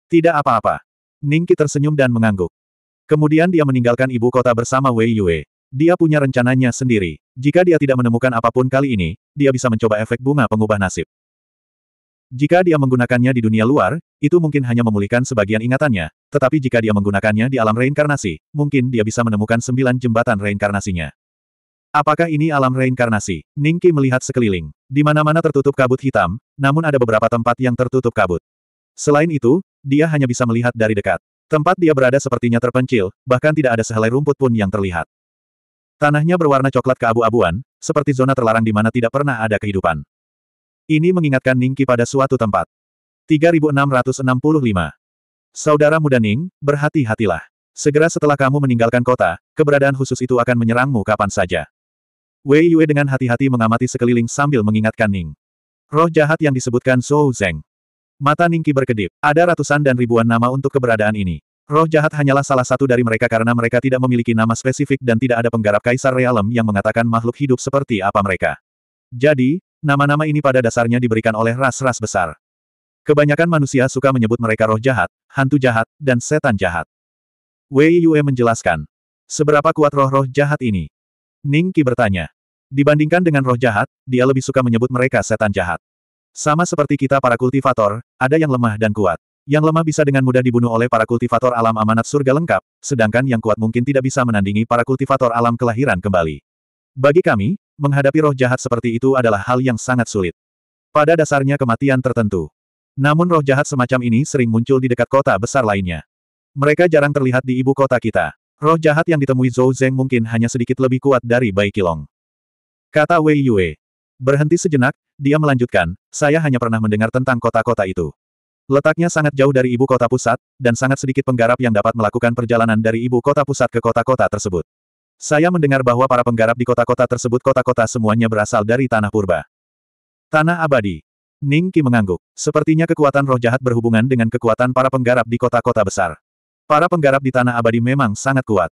Tidak apa-apa. Ningki tersenyum dan mengangguk. Kemudian dia meninggalkan ibu kota bersama Wei Yue. Dia punya rencananya sendiri. Jika dia tidak menemukan apapun kali ini, dia bisa mencoba efek bunga pengubah nasib. Jika dia menggunakannya di dunia luar, itu mungkin hanya memulihkan sebagian ingatannya, tetapi jika dia menggunakannya di alam reinkarnasi, mungkin dia bisa menemukan sembilan jembatan reinkarnasinya. Apakah ini alam reinkarnasi? Ningki melihat sekeliling. Di mana-mana tertutup kabut hitam, namun ada beberapa tempat yang tertutup kabut. Selain itu, dia hanya bisa melihat dari dekat. Tempat dia berada sepertinya terpencil, bahkan tidak ada sehelai rumput pun yang terlihat. Tanahnya berwarna coklat keabu-abuan, seperti zona terlarang di mana tidak pernah ada kehidupan. Ini mengingatkan Ningki pada suatu tempat. 3665. Saudara muda Ning, berhati-hatilah. Segera setelah kamu meninggalkan kota, keberadaan khusus itu akan menyerangmu kapan saja. Wei Yue dengan hati-hati mengamati sekeliling sambil mengingatkan Ning. Roh jahat yang disebutkan Zhou Zeng. Mata Ningki berkedip, ada ratusan dan ribuan nama untuk keberadaan ini. Roh jahat hanyalah salah satu dari mereka karena mereka tidak memiliki nama spesifik dan tidak ada penggarap kaisar realem yang mengatakan makhluk hidup seperti apa mereka. Jadi, nama-nama ini pada dasarnya diberikan oleh ras-ras besar. Kebanyakan manusia suka menyebut mereka roh jahat, hantu jahat, dan setan jahat. Wei Yue menjelaskan. Seberapa kuat roh-roh jahat ini? Ning Qi bertanya. Dibandingkan dengan roh jahat, dia lebih suka menyebut mereka setan jahat. Sama seperti kita para kultivator, ada yang lemah dan kuat. Yang lemah bisa dengan mudah dibunuh oleh para kultivator alam amanat surga lengkap, sedangkan yang kuat mungkin tidak bisa menandingi para kultivator alam kelahiran kembali. Bagi kami, menghadapi roh jahat seperti itu adalah hal yang sangat sulit. Pada dasarnya kematian tertentu. Namun roh jahat semacam ini sering muncul di dekat kota besar lainnya. Mereka jarang terlihat di ibu kota kita. Roh jahat yang ditemui Zhou Zeng mungkin hanya sedikit lebih kuat dari Bai Kilong. Kata Wei Yue. Berhenti sejenak, dia melanjutkan, saya hanya pernah mendengar tentang kota-kota itu. Letaknya sangat jauh dari ibu kota pusat, dan sangat sedikit penggarap yang dapat melakukan perjalanan dari ibu kota pusat ke kota-kota tersebut. Saya mendengar bahwa para penggarap di kota-kota tersebut kota-kota semuanya berasal dari tanah purba. Tanah abadi. Ning Qi mengangguk. Sepertinya kekuatan roh jahat berhubungan dengan kekuatan para penggarap di kota-kota besar. Para penggarap di tanah abadi memang sangat kuat.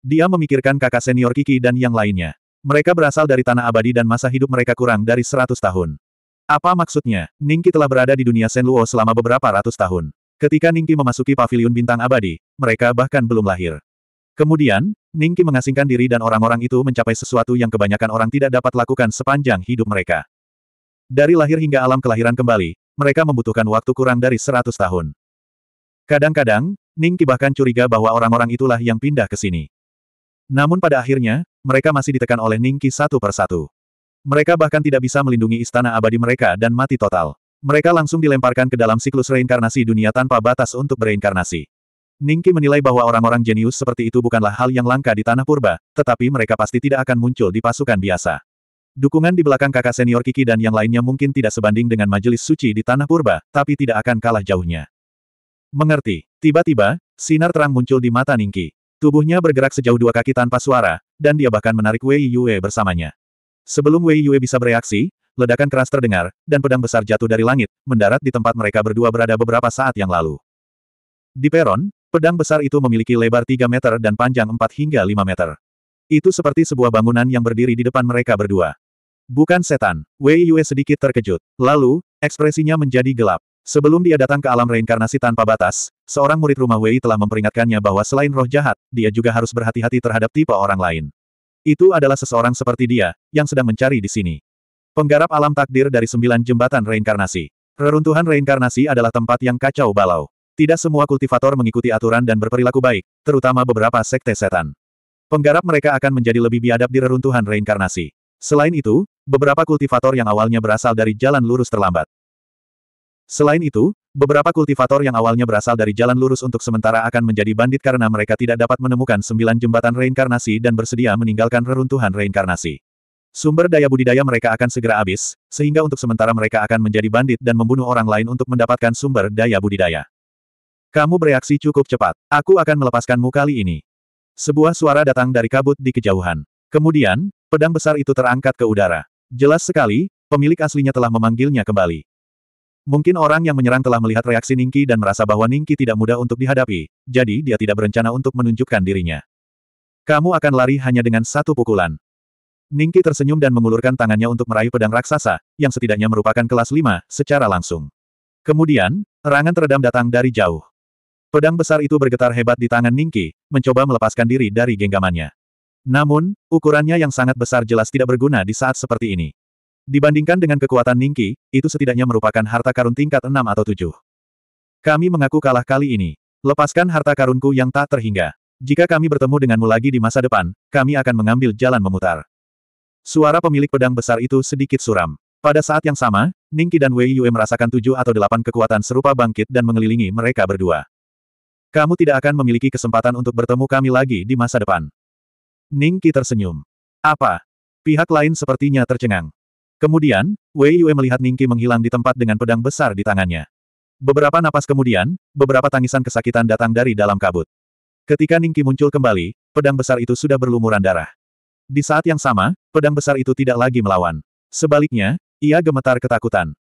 Dia memikirkan kakak senior Kiki dan yang lainnya. Mereka berasal dari tanah abadi dan masa hidup mereka kurang dari 100 tahun. Apa maksudnya? Ningki telah berada di dunia Senluo selama beberapa ratus tahun. Ketika Ningki memasuki Paviliun bintang abadi, mereka bahkan belum lahir. Kemudian, Ningki mengasingkan diri dan orang-orang itu mencapai sesuatu yang kebanyakan orang tidak dapat lakukan sepanjang hidup mereka. Dari lahir hingga alam kelahiran kembali, mereka membutuhkan waktu kurang dari seratus tahun. Kadang-kadang, Ningki bahkan curiga bahwa orang-orang itulah yang pindah ke sini. Namun pada akhirnya, mereka masih ditekan oleh Ningki satu persatu. Mereka bahkan tidak bisa melindungi istana abadi mereka dan mati total. Mereka langsung dilemparkan ke dalam siklus reinkarnasi dunia tanpa batas untuk bereinkarnasi. Ningki menilai bahwa orang-orang jenius seperti itu bukanlah hal yang langka di tanah purba, tetapi mereka pasti tidak akan muncul di pasukan biasa. Dukungan di belakang kakak senior Kiki dan yang lainnya mungkin tidak sebanding dengan majelis suci di Tanah Purba, tapi tidak akan kalah jauhnya. Mengerti. Tiba-tiba, sinar terang muncul di mata Ningki. Tubuhnya bergerak sejauh dua kaki tanpa suara, dan dia bahkan menarik Wei Yue bersamanya. Sebelum Wei Yue bisa bereaksi, ledakan keras terdengar, dan pedang besar jatuh dari langit, mendarat di tempat mereka berdua berada beberapa saat yang lalu. Di peron, pedang besar itu memiliki lebar 3 meter dan panjang 4 hingga 5 meter. Itu seperti sebuah bangunan yang berdiri di depan mereka berdua. Bukan setan, Wei Yue sedikit terkejut. Lalu, ekspresinya menjadi gelap. Sebelum dia datang ke alam reinkarnasi tanpa batas, seorang murid rumah Wei telah memperingatkannya bahwa selain roh jahat, dia juga harus berhati-hati terhadap tipe orang lain. Itu adalah seseorang seperti dia, yang sedang mencari di sini. Penggarap alam takdir dari sembilan jembatan reinkarnasi. Reruntuhan reinkarnasi adalah tempat yang kacau balau. Tidak semua kultivator mengikuti aturan dan berperilaku baik, terutama beberapa sekte setan. Penggarap mereka akan menjadi lebih biadab di reruntuhan reinkarnasi. Selain itu, beberapa kultivator yang awalnya berasal dari jalan lurus terlambat. Selain itu, Beberapa kultivator yang awalnya berasal dari jalan lurus untuk sementara akan menjadi bandit karena mereka tidak dapat menemukan sembilan jembatan reinkarnasi dan bersedia meninggalkan reruntuhan reinkarnasi. Sumber daya budidaya mereka akan segera habis, sehingga untuk sementara mereka akan menjadi bandit dan membunuh orang lain untuk mendapatkan sumber daya budidaya. Kamu bereaksi cukup cepat. Aku akan melepaskanmu kali ini. Sebuah suara datang dari kabut di kejauhan. Kemudian, pedang besar itu terangkat ke udara. Jelas sekali, pemilik aslinya telah memanggilnya kembali. Mungkin orang yang menyerang telah melihat reaksi Ningki dan merasa bahwa Ningki tidak mudah untuk dihadapi, jadi dia tidak berencana untuk menunjukkan dirinya. Kamu akan lari hanya dengan satu pukulan. Ningki tersenyum dan mengulurkan tangannya untuk meraih pedang raksasa, yang setidaknya merupakan kelas 5, secara langsung. Kemudian, erangan teredam datang dari jauh. Pedang besar itu bergetar hebat di tangan Ningki, mencoba melepaskan diri dari genggamannya. Namun, ukurannya yang sangat besar jelas tidak berguna di saat seperti ini. Dibandingkan dengan kekuatan Ningki, itu setidaknya merupakan harta karun tingkat 6 atau 7. Kami mengaku kalah kali ini. Lepaskan harta karunku yang tak terhingga. Jika kami bertemu denganmu lagi di masa depan, kami akan mengambil jalan memutar. Suara pemilik pedang besar itu sedikit suram. Pada saat yang sama, Ningki dan Wei Yue merasakan tujuh atau delapan kekuatan serupa bangkit dan mengelilingi mereka berdua. Kamu tidak akan memiliki kesempatan untuk bertemu kami lagi di masa depan. Ningki tersenyum. Apa? Pihak lain sepertinya tercengang. Kemudian, Wei Yue melihat Ningki menghilang di tempat dengan pedang besar di tangannya. Beberapa napas kemudian, beberapa tangisan kesakitan datang dari dalam kabut. Ketika Ningki muncul kembali, pedang besar itu sudah berlumuran darah. Di saat yang sama, pedang besar itu tidak lagi melawan. Sebaliknya, ia gemetar ketakutan.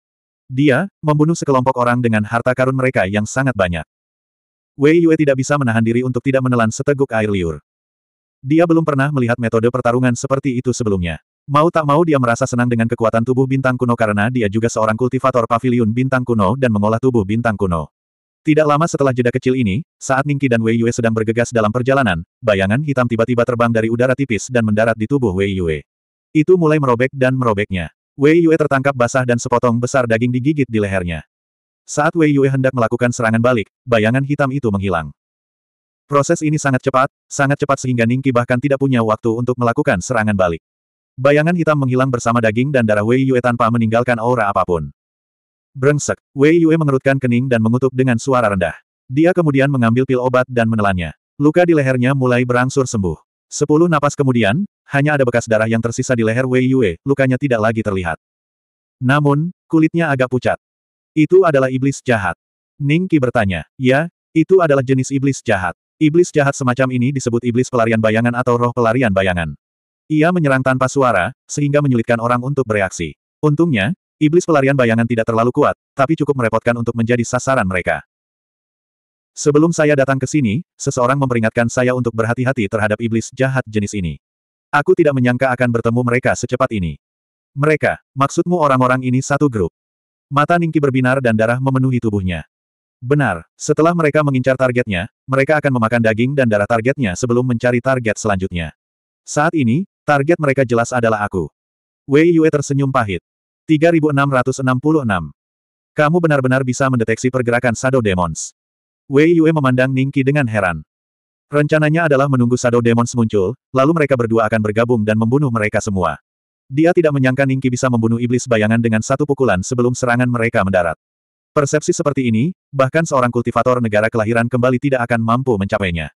Dia, membunuh sekelompok orang dengan harta karun mereka yang sangat banyak. Wei Yue tidak bisa menahan diri untuk tidak menelan seteguk air liur. Dia belum pernah melihat metode pertarungan seperti itu sebelumnya. Mau tak mau dia merasa senang dengan kekuatan tubuh bintang kuno karena dia juga seorang kultivator pavilion bintang kuno dan mengolah tubuh bintang kuno. Tidak lama setelah jeda kecil ini, saat Ningqi dan Wei Yue sedang bergegas dalam perjalanan, bayangan hitam tiba-tiba terbang dari udara tipis dan mendarat di tubuh Wei Yue. Itu mulai merobek dan merobeknya. Wei Yue tertangkap basah dan sepotong besar daging digigit di lehernya. Saat Wei Yue hendak melakukan serangan balik, bayangan hitam itu menghilang. Proses ini sangat cepat, sangat cepat sehingga Ningqi bahkan tidak punya waktu untuk melakukan serangan balik. Bayangan hitam menghilang bersama daging dan darah Wei Yue tanpa meninggalkan aura apapun. Brengsek, Wei Yue mengerutkan kening dan mengutuk dengan suara rendah. Dia kemudian mengambil pil obat dan menelannya. Luka di lehernya mulai berangsur sembuh. Sepuluh napas kemudian, hanya ada bekas darah yang tersisa di leher Wei Yue, lukanya tidak lagi terlihat. Namun, kulitnya agak pucat. Itu adalah iblis jahat. Ning Qi bertanya, ya, itu adalah jenis iblis jahat. Iblis jahat semacam ini disebut iblis pelarian bayangan atau roh pelarian bayangan. Ia menyerang tanpa suara, sehingga menyulitkan orang untuk bereaksi. Untungnya, iblis pelarian bayangan tidak terlalu kuat, tapi cukup merepotkan untuk menjadi sasaran mereka. Sebelum saya datang ke sini, seseorang memperingatkan saya untuk berhati-hati terhadap iblis jahat jenis ini. Aku tidak menyangka akan bertemu mereka secepat ini. Mereka, maksudmu orang-orang ini satu grup. Mata Ningki berbinar dan darah memenuhi tubuhnya. Benar, setelah mereka mengincar targetnya, mereka akan memakan daging dan darah targetnya sebelum mencari target selanjutnya. Saat ini, Target mereka jelas adalah aku. Wei Yue tersenyum pahit. 3666. Kamu benar-benar bisa mendeteksi pergerakan Shadow Demons. Wei Yue memandang Ningki dengan heran. Rencananya adalah menunggu Shadow Demons muncul, lalu mereka berdua akan bergabung dan membunuh mereka semua. Dia tidak menyangka Ningki bisa membunuh iblis bayangan dengan satu pukulan sebelum serangan mereka mendarat. Persepsi seperti ini, bahkan seorang kultivator negara kelahiran kembali tidak akan mampu mencapainya.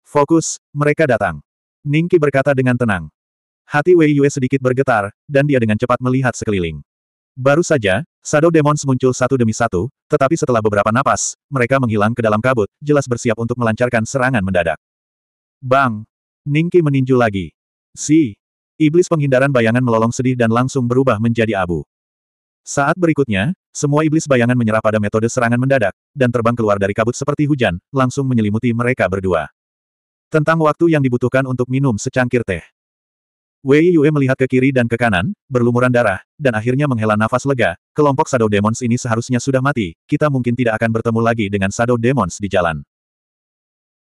Fokus, mereka datang. Ningki berkata dengan tenang. Hati Wei Yue sedikit bergetar, dan dia dengan cepat melihat sekeliling. Baru saja, Shadow Demons muncul satu demi satu, tetapi setelah beberapa napas, mereka menghilang ke dalam kabut, jelas bersiap untuk melancarkan serangan mendadak. Bang! Ningki meninju lagi. Si! Iblis penghindaran bayangan melolong sedih dan langsung berubah menjadi abu. Saat berikutnya, semua iblis bayangan menyerah pada metode serangan mendadak, dan terbang keluar dari kabut seperti hujan, langsung menyelimuti mereka berdua. Tentang waktu yang dibutuhkan untuk minum secangkir teh. Wei Yue melihat ke kiri dan ke kanan, berlumuran darah, dan akhirnya menghela nafas lega, kelompok Shadow Demons ini seharusnya sudah mati, kita mungkin tidak akan bertemu lagi dengan Shadow Demons di jalan.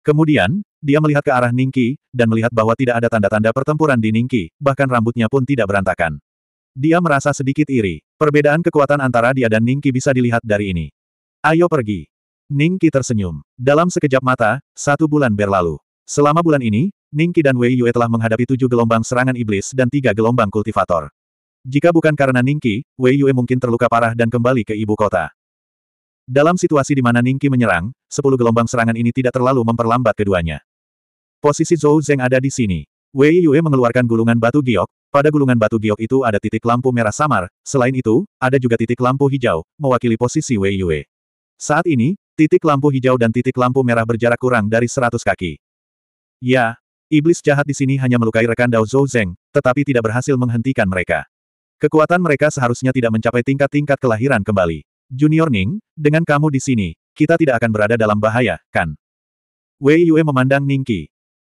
Kemudian, dia melihat ke arah Ningki, dan melihat bahwa tidak ada tanda-tanda pertempuran di Ningki, bahkan rambutnya pun tidak berantakan. Dia merasa sedikit iri. Perbedaan kekuatan antara dia dan Ningki bisa dilihat dari ini. Ayo pergi. Ningki tersenyum. Dalam sekejap mata, satu bulan berlalu. Selama bulan ini, Ningqi dan Wei Yue telah menghadapi tujuh gelombang serangan iblis dan tiga gelombang kultivator. Jika bukan karena Ningqi, Wei Yue mungkin terluka parah dan kembali ke ibu kota. Dalam situasi di mana Ningqi menyerang, sepuluh gelombang serangan ini tidak terlalu memperlambat keduanya. Posisi Zhou Zheng ada di sini. Wei Yue mengeluarkan gulungan batu giok, pada gulungan batu giok itu ada titik lampu merah samar, selain itu, ada juga titik lampu hijau, mewakili posisi Wei Yue. Saat ini, titik lampu hijau dan titik lampu merah berjarak kurang dari 100 kaki. Ya, iblis jahat di sini hanya melukai rekan Dao Zhou Zeng, tetapi tidak berhasil menghentikan mereka. Kekuatan mereka seharusnya tidak mencapai tingkat-tingkat kelahiran kembali. Junior Ning, dengan kamu di sini, kita tidak akan berada dalam bahaya, kan? Wei Yue memandang Ning Qi.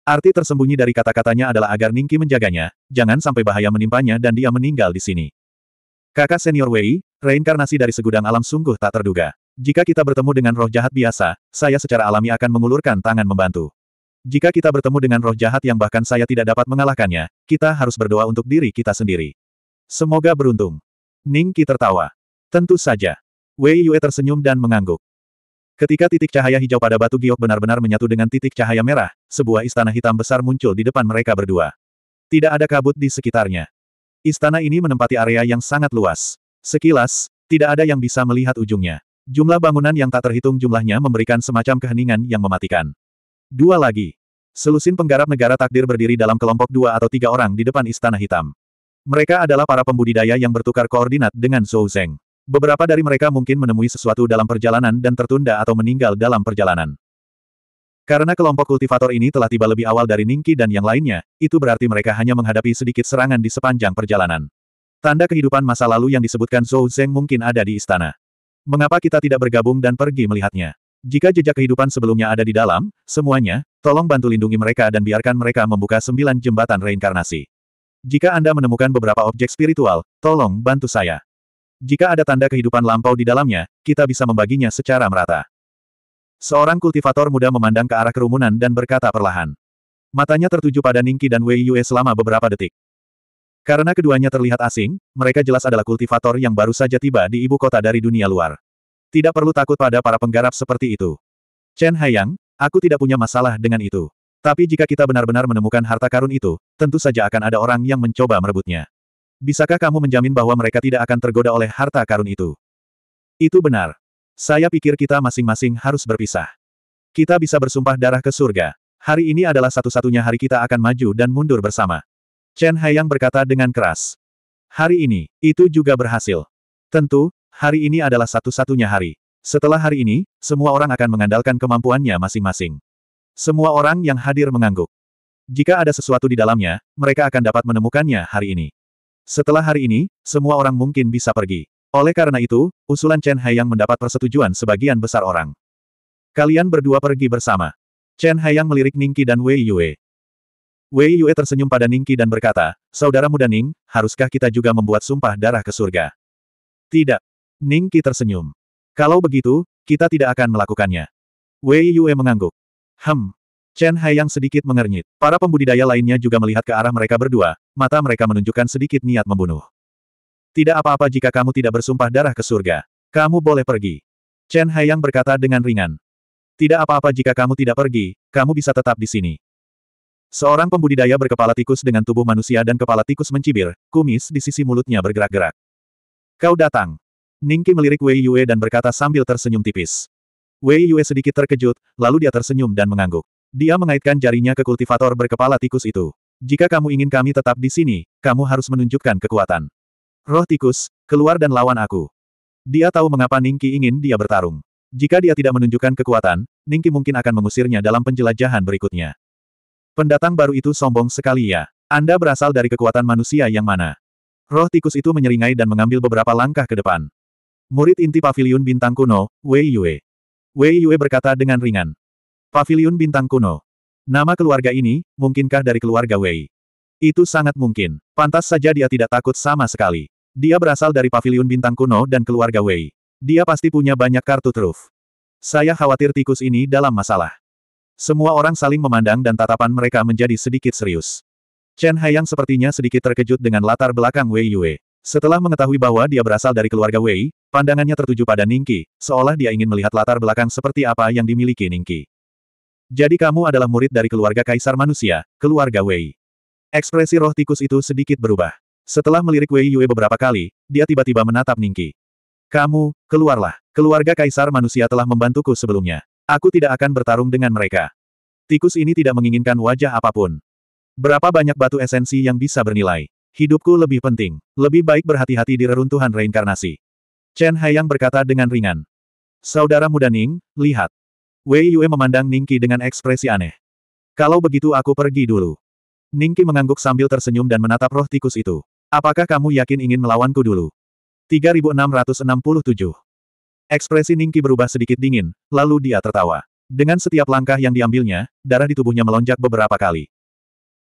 Arti tersembunyi dari kata-katanya adalah agar Ningki menjaganya, jangan sampai bahaya menimpanya dan dia meninggal di sini. Kakak senior Wei, reinkarnasi dari segudang alam sungguh tak terduga. Jika kita bertemu dengan roh jahat biasa, saya secara alami akan mengulurkan tangan membantu. Jika kita bertemu dengan roh jahat yang bahkan saya tidak dapat mengalahkannya, kita harus berdoa untuk diri kita sendiri. Semoga beruntung. Ning Qi tertawa. Tentu saja. Wei Yue tersenyum dan mengangguk. Ketika titik cahaya hijau pada batu giok benar-benar menyatu dengan titik cahaya merah, sebuah istana hitam besar muncul di depan mereka berdua. Tidak ada kabut di sekitarnya. Istana ini menempati area yang sangat luas. Sekilas, tidak ada yang bisa melihat ujungnya. Jumlah bangunan yang tak terhitung jumlahnya memberikan semacam keheningan yang mematikan. Dua lagi. Selusin penggarap negara takdir berdiri dalam kelompok dua atau tiga orang di depan Istana Hitam. Mereka adalah para pembudidaya yang bertukar koordinat dengan Zhou Zeng. Beberapa dari mereka mungkin menemui sesuatu dalam perjalanan dan tertunda atau meninggal dalam perjalanan. Karena kelompok kultivator ini telah tiba lebih awal dari Ningki dan yang lainnya, itu berarti mereka hanya menghadapi sedikit serangan di sepanjang perjalanan. Tanda kehidupan masa lalu yang disebutkan Zhou Zeng mungkin ada di istana. Mengapa kita tidak bergabung dan pergi melihatnya? Jika jejak kehidupan sebelumnya ada di dalam, semuanya, tolong bantu lindungi mereka dan biarkan mereka membuka sembilan jembatan reinkarnasi. Jika Anda menemukan beberapa objek spiritual, tolong bantu saya. Jika ada tanda kehidupan lampau di dalamnya, kita bisa membaginya secara merata. Seorang kultivator muda memandang ke arah kerumunan dan berkata perlahan. Matanya tertuju pada Ningki dan Wei Yue selama beberapa detik. Karena keduanya terlihat asing, mereka jelas adalah kultivator yang baru saja tiba di ibu kota dari dunia luar. Tidak perlu takut pada para penggarap seperti itu. Chen Haiyang, aku tidak punya masalah dengan itu. Tapi jika kita benar-benar menemukan harta karun itu, tentu saja akan ada orang yang mencoba merebutnya. Bisakah kamu menjamin bahwa mereka tidak akan tergoda oleh harta karun itu? Itu benar. Saya pikir kita masing-masing harus berpisah. Kita bisa bersumpah darah ke surga. Hari ini adalah satu-satunya hari kita akan maju dan mundur bersama. Chen Haiyang berkata dengan keras. Hari ini, itu juga berhasil. Tentu, Hari ini adalah satu-satunya hari. Setelah hari ini, semua orang akan mengandalkan kemampuannya masing-masing. Semua orang yang hadir mengangguk. Jika ada sesuatu di dalamnya, mereka akan dapat menemukannya hari ini. Setelah hari ini, semua orang mungkin bisa pergi. Oleh karena itu, usulan Chen Haiyang mendapat persetujuan sebagian besar orang. Kalian berdua pergi bersama. Chen Haiyang melirik Ningki dan Wei Yue. Wei Yue tersenyum pada Ningki dan berkata, Saudara muda Ning, haruskah kita juga membuat sumpah darah ke surga? Tidak. Ning Qi tersenyum. Kalau begitu, kita tidak akan melakukannya. Wei Yue mengangguk. Hem. Chen Hai yang sedikit mengernyit. Para pembudidaya lainnya juga melihat ke arah mereka berdua, mata mereka menunjukkan sedikit niat membunuh. Tidak apa-apa jika kamu tidak bersumpah darah ke surga. Kamu boleh pergi. Chen Hai yang berkata dengan ringan. Tidak apa-apa jika kamu tidak pergi, kamu bisa tetap di sini. Seorang pembudidaya berkepala tikus dengan tubuh manusia dan kepala tikus mencibir, kumis di sisi mulutnya bergerak-gerak. Kau datang. Ningki melirik Wei Yue dan berkata sambil tersenyum tipis. Wei Yue sedikit terkejut, lalu dia tersenyum dan mengangguk. Dia mengaitkan jarinya ke kultivator berkepala tikus itu. Jika kamu ingin kami tetap di sini, kamu harus menunjukkan kekuatan. Roh tikus, keluar dan lawan aku. Dia tahu mengapa Ningki ingin dia bertarung. Jika dia tidak menunjukkan kekuatan, Ningki mungkin akan mengusirnya dalam penjelajahan berikutnya. Pendatang baru itu sombong sekali ya. Anda berasal dari kekuatan manusia yang mana? Roh tikus itu menyeringai dan mengambil beberapa langkah ke depan. Murid inti paviliun bintang kuno, Wei Yue. Wei Yue berkata dengan ringan. Paviliun bintang kuno. Nama keluarga ini, mungkinkah dari keluarga Wei? Itu sangat mungkin. Pantas saja dia tidak takut sama sekali. Dia berasal dari paviliun bintang kuno dan keluarga Wei. Dia pasti punya banyak kartu truf. Saya khawatir tikus ini dalam masalah. Semua orang saling memandang dan tatapan mereka menjadi sedikit serius. Chen Haiyang sepertinya sedikit terkejut dengan latar belakang Wei Yue. Setelah mengetahui bahwa dia berasal dari keluarga Wei, pandangannya tertuju pada Ningki, seolah dia ingin melihat latar belakang seperti apa yang dimiliki Ningki. Jadi kamu adalah murid dari keluarga kaisar manusia, keluarga Wei. Ekspresi roh tikus itu sedikit berubah. Setelah melirik Wei Yue beberapa kali, dia tiba-tiba menatap Ningki. Kamu, keluarlah. Keluarga kaisar manusia telah membantuku sebelumnya. Aku tidak akan bertarung dengan mereka. Tikus ini tidak menginginkan wajah apapun. Berapa banyak batu esensi yang bisa bernilai? Hidupku lebih penting. Lebih baik berhati-hati di reruntuhan reinkarnasi. Chen Haiyang berkata dengan ringan. Saudara muda Ning, lihat. Wei Yue memandang Ning Qi dengan ekspresi aneh. Kalau begitu aku pergi dulu. Ning Qi mengangguk sambil tersenyum dan menatap roh tikus itu. Apakah kamu yakin ingin melawanku dulu? 3667 Ekspresi Ning Qi berubah sedikit dingin, lalu dia tertawa. Dengan setiap langkah yang diambilnya, darah di tubuhnya melonjak beberapa kali.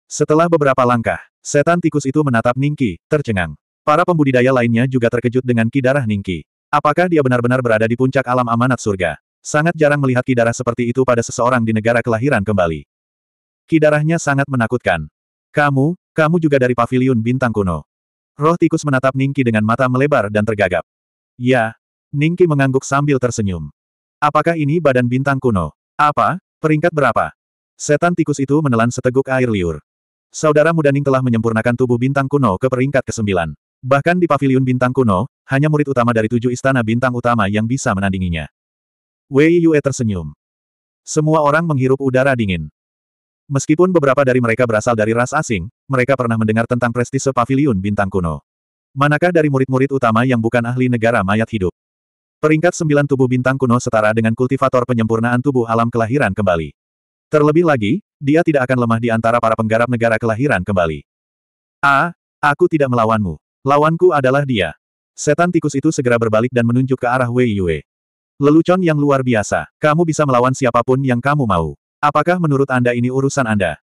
Setelah beberapa langkah, setan tikus itu menatap Ningki, tercengang. Para pembudidaya lainnya juga terkejut dengan kidarah Ningki. Apakah dia benar-benar berada di puncak alam amanat surga? Sangat jarang melihat kidarah seperti itu pada seseorang di negara kelahiran kembali. Kidarahnya sangat menakutkan. Kamu, kamu juga dari paviliun bintang kuno. Roh tikus menatap Ningki dengan mata melebar dan tergagap. Ya, Ningki mengangguk sambil tersenyum. Apakah ini badan bintang kuno? Apa? Peringkat berapa? Setan tikus itu menelan seteguk air liur. Saudara muda Ning telah menyempurnakan tubuh bintang kuno ke peringkat ke-9. Bahkan di paviliun bintang kuno, hanya murid utama dari tujuh istana bintang utama yang bisa menandinginya. Wei Yue tersenyum. Semua orang menghirup udara dingin. Meskipun beberapa dari mereka berasal dari ras asing, mereka pernah mendengar tentang prestise paviliun bintang kuno. Manakah dari murid-murid utama yang bukan ahli negara mayat hidup? Peringkat sembilan tubuh bintang kuno setara dengan kultivator penyempurnaan tubuh alam kelahiran kembali. Terlebih lagi, dia tidak akan lemah di antara para penggarap negara kelahiran kembali. A, aku tidak melawanmu. Lawanku adalah dia. Setan tikus itu segera berbalik dan menunjuk ke arah Wei Yue. Lelucon yang luar biasa. Kamu bisa melawan siapapun yang kamu mau. Apakah menurut Anda ini urusan Anda?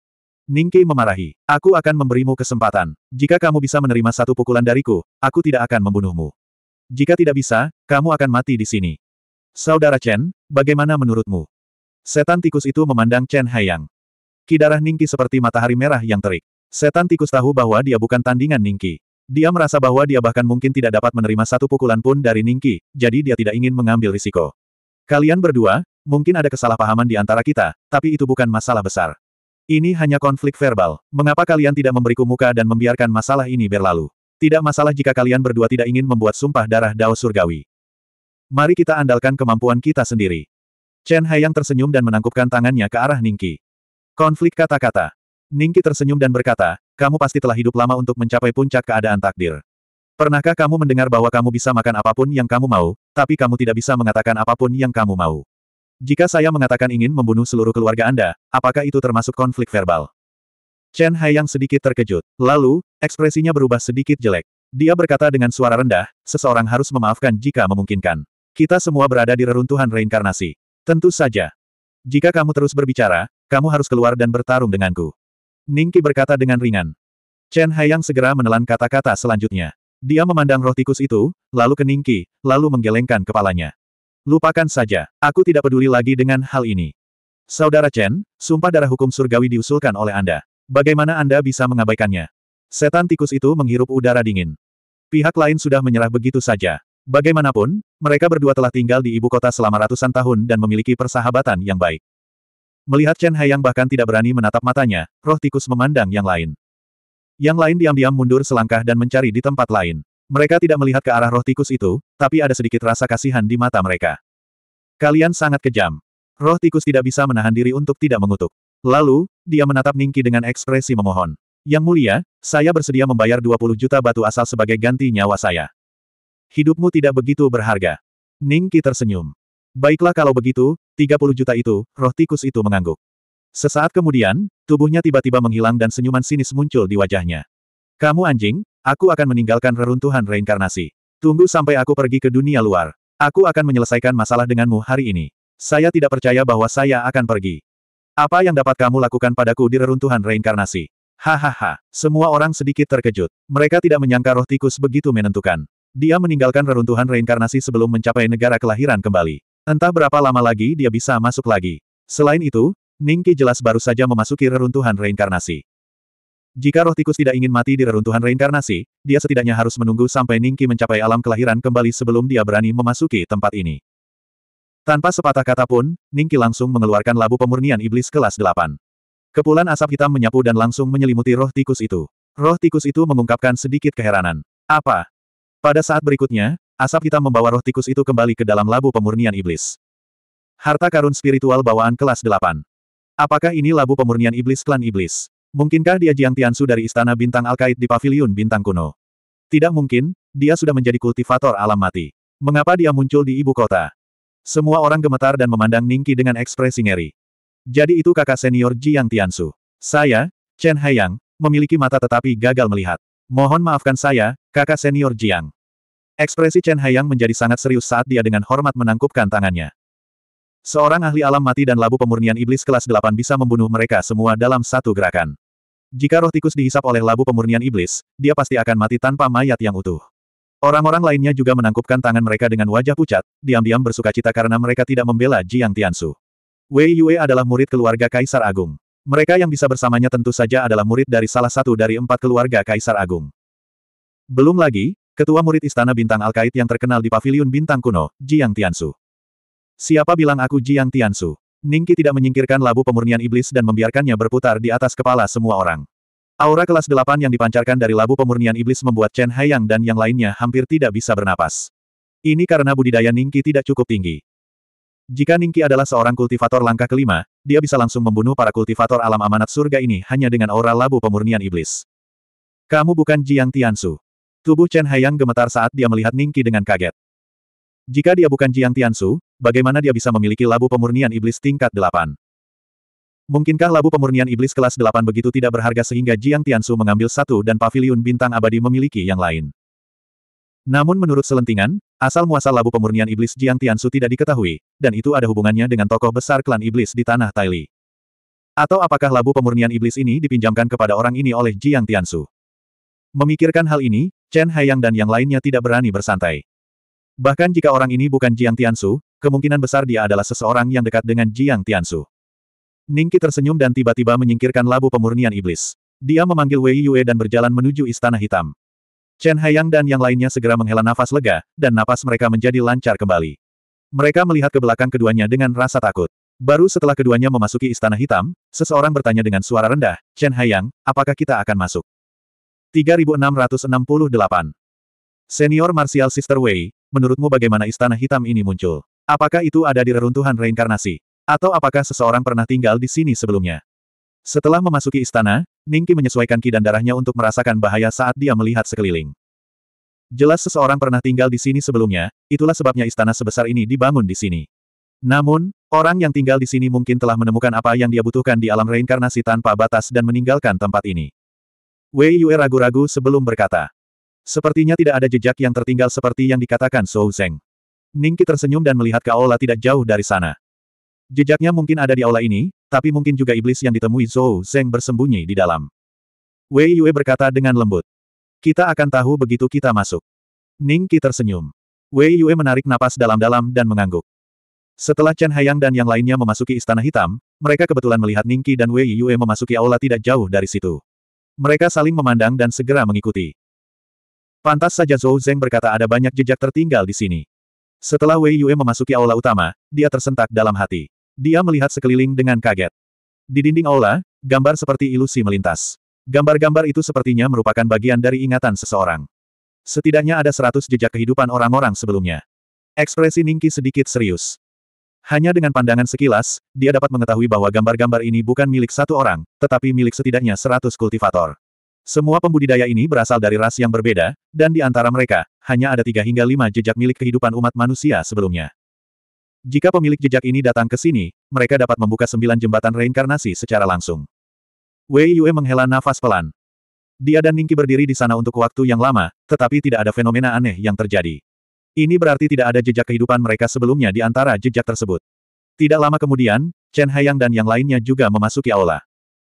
Ningke memarahi. Aku akan memberimu kesempatan. Jika kamu bisa menerima satu pukulan dariku, aku tidak akan membunuhmu. Jika tidak bisa, kamu akan mati di sini. Saudara Chen, bagaimana menurutmu? Setan tikus itu memandang Chen Haiyang. Kidarah Ningki seperti matahari merah yang terik. Setan tikus tahu bahwa dia bukan tandingan Ningki. Dia merasa bahwa dia bahkan mungkin tidak dapat menerima satu pukulan pun dari Ningki, jadi dia tidak ingin mengambil risiko. Kalian berdua, mungkin ada kesalahpahaman di antara kita, tapi itu bukan masalah besar. Ini hanya konflik verbal. Mengapa kalian tidak memberiku muka dan membiarkan masalah ini berlalu? Tidak masalah jika kalian berdua tidak ingin membuat sumpah darah Dao Surgawi. Mari kita andalkan kemampuan kita sendiri. Chen Hai yang tersenyum dan menangkupkan tangannya ke arah Ningki. Konflik kata-kata. Ningki tersenyum dan berkata, kamu pasti telah hidup lama untuk mencapai puncak keadaan takdir. Pernahkah kamu mendengar bahwa kamu bisa makan apapun yang kamu mau, tapi kamu tidak bisa mengatakan apapun yang kamu mau? Jika saya mengatakan ingin membunuh seluruh keluarga Anda, apakah itu termasuk konflik verbal? Chen Hai yang sedikit terkejut. Lalu, ekspresinya berubah sedikit jelek. Dia berkata dengan suara rendah, seseorang harus memaafkan jika memungkinkan. Kita semua berada di reruntuhan reinkarnasi. Tentu saja. Jika kamu terus berbicara, kamu harus keluar dan bertarung denganku. Ningki berkata dengan ringan. Chen Haiyang segera menelan kata-kata selanjutnya. Dia memandang roh tikus itu, lalu ke Ningki, lalu menggelengkan kepalanya. Lupakan saja, aku tidak peduli lagi dengan hal ini. Saudara Chen, sumpah darah hukum surgawi diusulkan oleh Anda. Bagaimana Anda bisa mengabaikannya? Setan tikus itu menghirup udara dingin. Pihak lain sudah menyerah begitu saja. Bagaimanapun, mereka berdua telah tinggal di ibu kota selama ratusan tahun dan memiliki persahabatan yang baik. Melihat Chen Hai yang bahkan tidak berani menatap matanya, roh tikus memandang yang lain. Yang lain diam-diam mundur selangkah dan mencari di tempat lain. Mereka tidak melihat ke arah roh tikus itu, tapi ada sedikit rasa kasihan di mata mereka. Kalian sangat kejam. Roh tikus tidak bisa menahan diri untuk tidak mengutuk. Lalu, dia menatap Ningki dengan ekspresi memohon. Yang mulia, saya bersedia membayar 20 juta batu asal sebagai ganti nyawa saya. Hidupmu tidak begitu berharga. Ning Qi tersenyum. Baiklah kalau begitu, 30 juta itu, roh tikus itu mengangguk. Sesaat kemudian, tubuhnya tiba-tiba menghilang dan senyuman sinis muncul di wajahnya. Kamu anjing, aku akan meninggalkan reruntuhan reinkarnasi. Tunggu sampai aku pergi ke dunia luar. Aku akan menyelesaikan masalah denganmu hari ini. Saya tidak percaya bahwa saya akan pergi. Apa yang dapat kamu lakukan padaku di reruntuhan reinkarnasi? Hahaha, semua orang sedikit terkejut. Mereka tidak menyangka roh tikus begitu menentukan. Dia meninggalkan reruntuhan reinkarnasi sebelum mencapai negara kelahiran kembali. Entah berapa lama lagi dia bisa masuk lagi. Selain itu, Ningki jelas baru saja memasuki reruntuhan reinkarnasi. Jika roh tikus tidak ingin mati di reruntuhan reinkarnasi, dia setidaknya harus menunggu sampai Ningki mencapai alam kelahiran kembali sebelum dia berani memasuki tempat ini. Tanpa sepatah kata pun, Ningki langsung mengeluarkan labu pemurnian iblis kelas 8. Kepulan asap hitam menyapu dan langsung menyelimuti roh tikus itu. Roh tikus itu mengungkapkan sedikit keheranan. Apa? Pada saat berikutnya, asap hitam membawa roh tikus itu kembali ke dalam labu pemurnian iblis. Harta karun spiritual bawaan kelas 8. Apakah ini labu pemurnian iblis klan iblis? Mungkinkah dia Jiang Tiansu dari Istana Bintang Alkait di Paviliun Bintang Kuno? Tidak mungkin, dia sudah menjadi kultivator alam mati. Mengapa dia muncul di ibu kota? Semua orang gemetar dan memandang Ningki dengan ekspresi ngeri. Jadi itu kakak senior Jiang Tiansu. Saya, Chen Haiyang, memiliki mata tetapi gagal melihat. Mohon maafkan saya, Kakak senior Jiang. Ekspresi Chen Haiyang menjadi sangat serius saat dia dengan hormat menangkupkan tangannya. Seorang ahli alam mati dan labu pemurnian iblis kelas 8 bisa membunuh mereka semua dalam satu gerakan. Jika roh tikus dihisap oleh labu pemurnian iblis, dia pasti akan mati tanpa mayat yang utuh. Orang-orang lainnya juga menangkupkan tangan mereka dengan wajah pucat, diam-diam bersuka cita karena mereka tidak membela Jiang Tiansu. Wei Yue adalah murid keluarga Kaisar Agung. Mereka yang bisa bersamanya tentu saja adalah murid dari salah satu dari empat keluarga Kaisar Agung. Belum lagi, ketua murid Istana Bintang Alkait yang terkenal di Paviliun Bintang Kuno, Jiang Tiansu. Siapa bilang aku Jiang Tiansu? Ningki tidak menyingkirkan labu pemurnian iblis dan membiarkannya berputar di atas kepala semua orang. Aura kelas delapan yang dipancarkan dari labu pemurnian iblis membuat Chen Haiyang dan yang lainnya hampir tidak bisa bernapas. Ini karena budidaya Ningki tidak cukup tinggi. Jika Ningki adalah seorang kultivator langkah kelima, dia bisa langsung membunuh para kultivator alam amanat surga ini hanya dengan aura labu pemurnian iblis. Kamu bukan Jiang Tiansu. Tubuh Chen Haiyang gemetar saat dia melihat Ningki dengan kaget. Jika dia bukan Jiang Tiansu, bagaimana dia bisa memiliki labu pemurnian iblis tingkat 8? Mungkinkah labu pemurnian iblis kelas 8 begitu tidak berharga sehingga Jiang Tiansu mengambil satu dan pavilion bintang abadi memiliki yang lain? Namun menurut selentingan, asal-muasal labu pemurnian iblis Jiang Tiansu tidak diketahui, dan itu ada hubungannya dengan tokoh besar klan iblis di tanah Taili. Atau apakah labu pemurnian iblis ini dipinjamkan kepada orang ini oleh Jiang Tiansu? Memikirkan hal ini, Chen Haiyang dan yang lainnya tidak berani bersantai. Bahkan jika orang ini bukan Jiang Tiansu, kemungkinan besar dia adalah seseorang yang dekat dengan Jiang Tiansu. Ningki tersenyum dan tiba-tiba menyingkirkan labu pemurnian iblis. Dia memanggil Wei Yue dan berjalan menuju Istana Hitam. Chen Haiyang dan yang lainnya segera menghela nafas lega, dan napas mereka menjadi lancar kembali. Mereka melihat ke belakang keduanya dengan rasa takut. Baru setelah keduanya memasuki Istana Hitam, seseorang bertanya dengan suara rendah, Chen Haiyang, apakah kita akan masuk? 3668. Senior Martial Sister Wei, menurutmu bagaimana istana hitam ini muncul? Apakah itu ada di reruntuhan reinkarnasi? Atau apakah seseorang pernah tinggal di sini sebelumnya? Setelah memasuki istana, Ningki menyesuaikan ki dan darahnya untuk merasakan bahaya saat dia melihat sekeliling. Jelas seseorang pernah tinggal di sini sebelumnya, itulah sebabnya istana sebesar ini dibangun di sini. Namun, orang yang tinggal di sini mungkin telah menemukan apa yang dia butuhkan di alam reinkarnasi tanpa batas dan meninggalkan tempat ini. Wei Yue ragu-ragu sebelum berkata. Sepertinya tidak ada jejak yang tertinggal seperti yang dikatakan Zhou Zeng. Ningki tersenyum dan melihat ke aula tidak jauh dari sana. Jejaknya mungkin ada di aula ini, tapi mungkin juga iblis yang ditemui Zhou Zeng bersembunyi di dalam. Wei Yue berkata dengan lembut. Kita akan tahu begitu kita masuk. Ningki tersenyum. Wei Yue menarik napas dalam-dalam dan mengangguk. Setelah Chen Hayang dan yang lainnya memasuki Istana Hitam, mereka kebetulan melihat Ningki dan Wei Yue memasuki aula tidak jauh dari situ. Mereka saling memandang dan segera mengikuti. Pantas saja Zhou Zheng berkata ada banyak jejak tertinggal di sini. Setelah Wei Yue memasuki aula utama, dia tersentak dalam hati. Dia melihat sekeliling dengan kaget. Di dinding aula, gambar seperti ilusi melintas. Gambar-gambar itu sepertinya merupakan bagian dari ingatan seseorang. Setidaknya ada seratus jejak kehidupan orang-orang sebelumnya. Ekspresi Ningki sedikit serius. Hanya dengan pandangan sekilas, dia dapat mengetahui bahwa gambar-gambar ini bukan milik satu orang, tetapi milik setidaknya seratus kultivator. Semua pembudidaya ini berasal dari ras yang berbeda, dan di antara mereka, hanya ada tiga hingga lima jejak milik kehidupan umat manusia sebelumnya. Jika pemilik jejak ini datang ke sini, mereka dapat membuka sembilan jembatan reinkarnasi secara langsung. Wei Yue menghela nafas pelan. Dia dan Ningki berdiri di sana untuk waktu yang lama, tetapi tidak ada fenomena aneh yang terjadi. Ini berarti tidak ada jejak kehidupan mereka sebelumnya di antara jejak tersebut. Tidak lama kemudian, Chen Haiyang dan yang lainnya juga memasuki aula.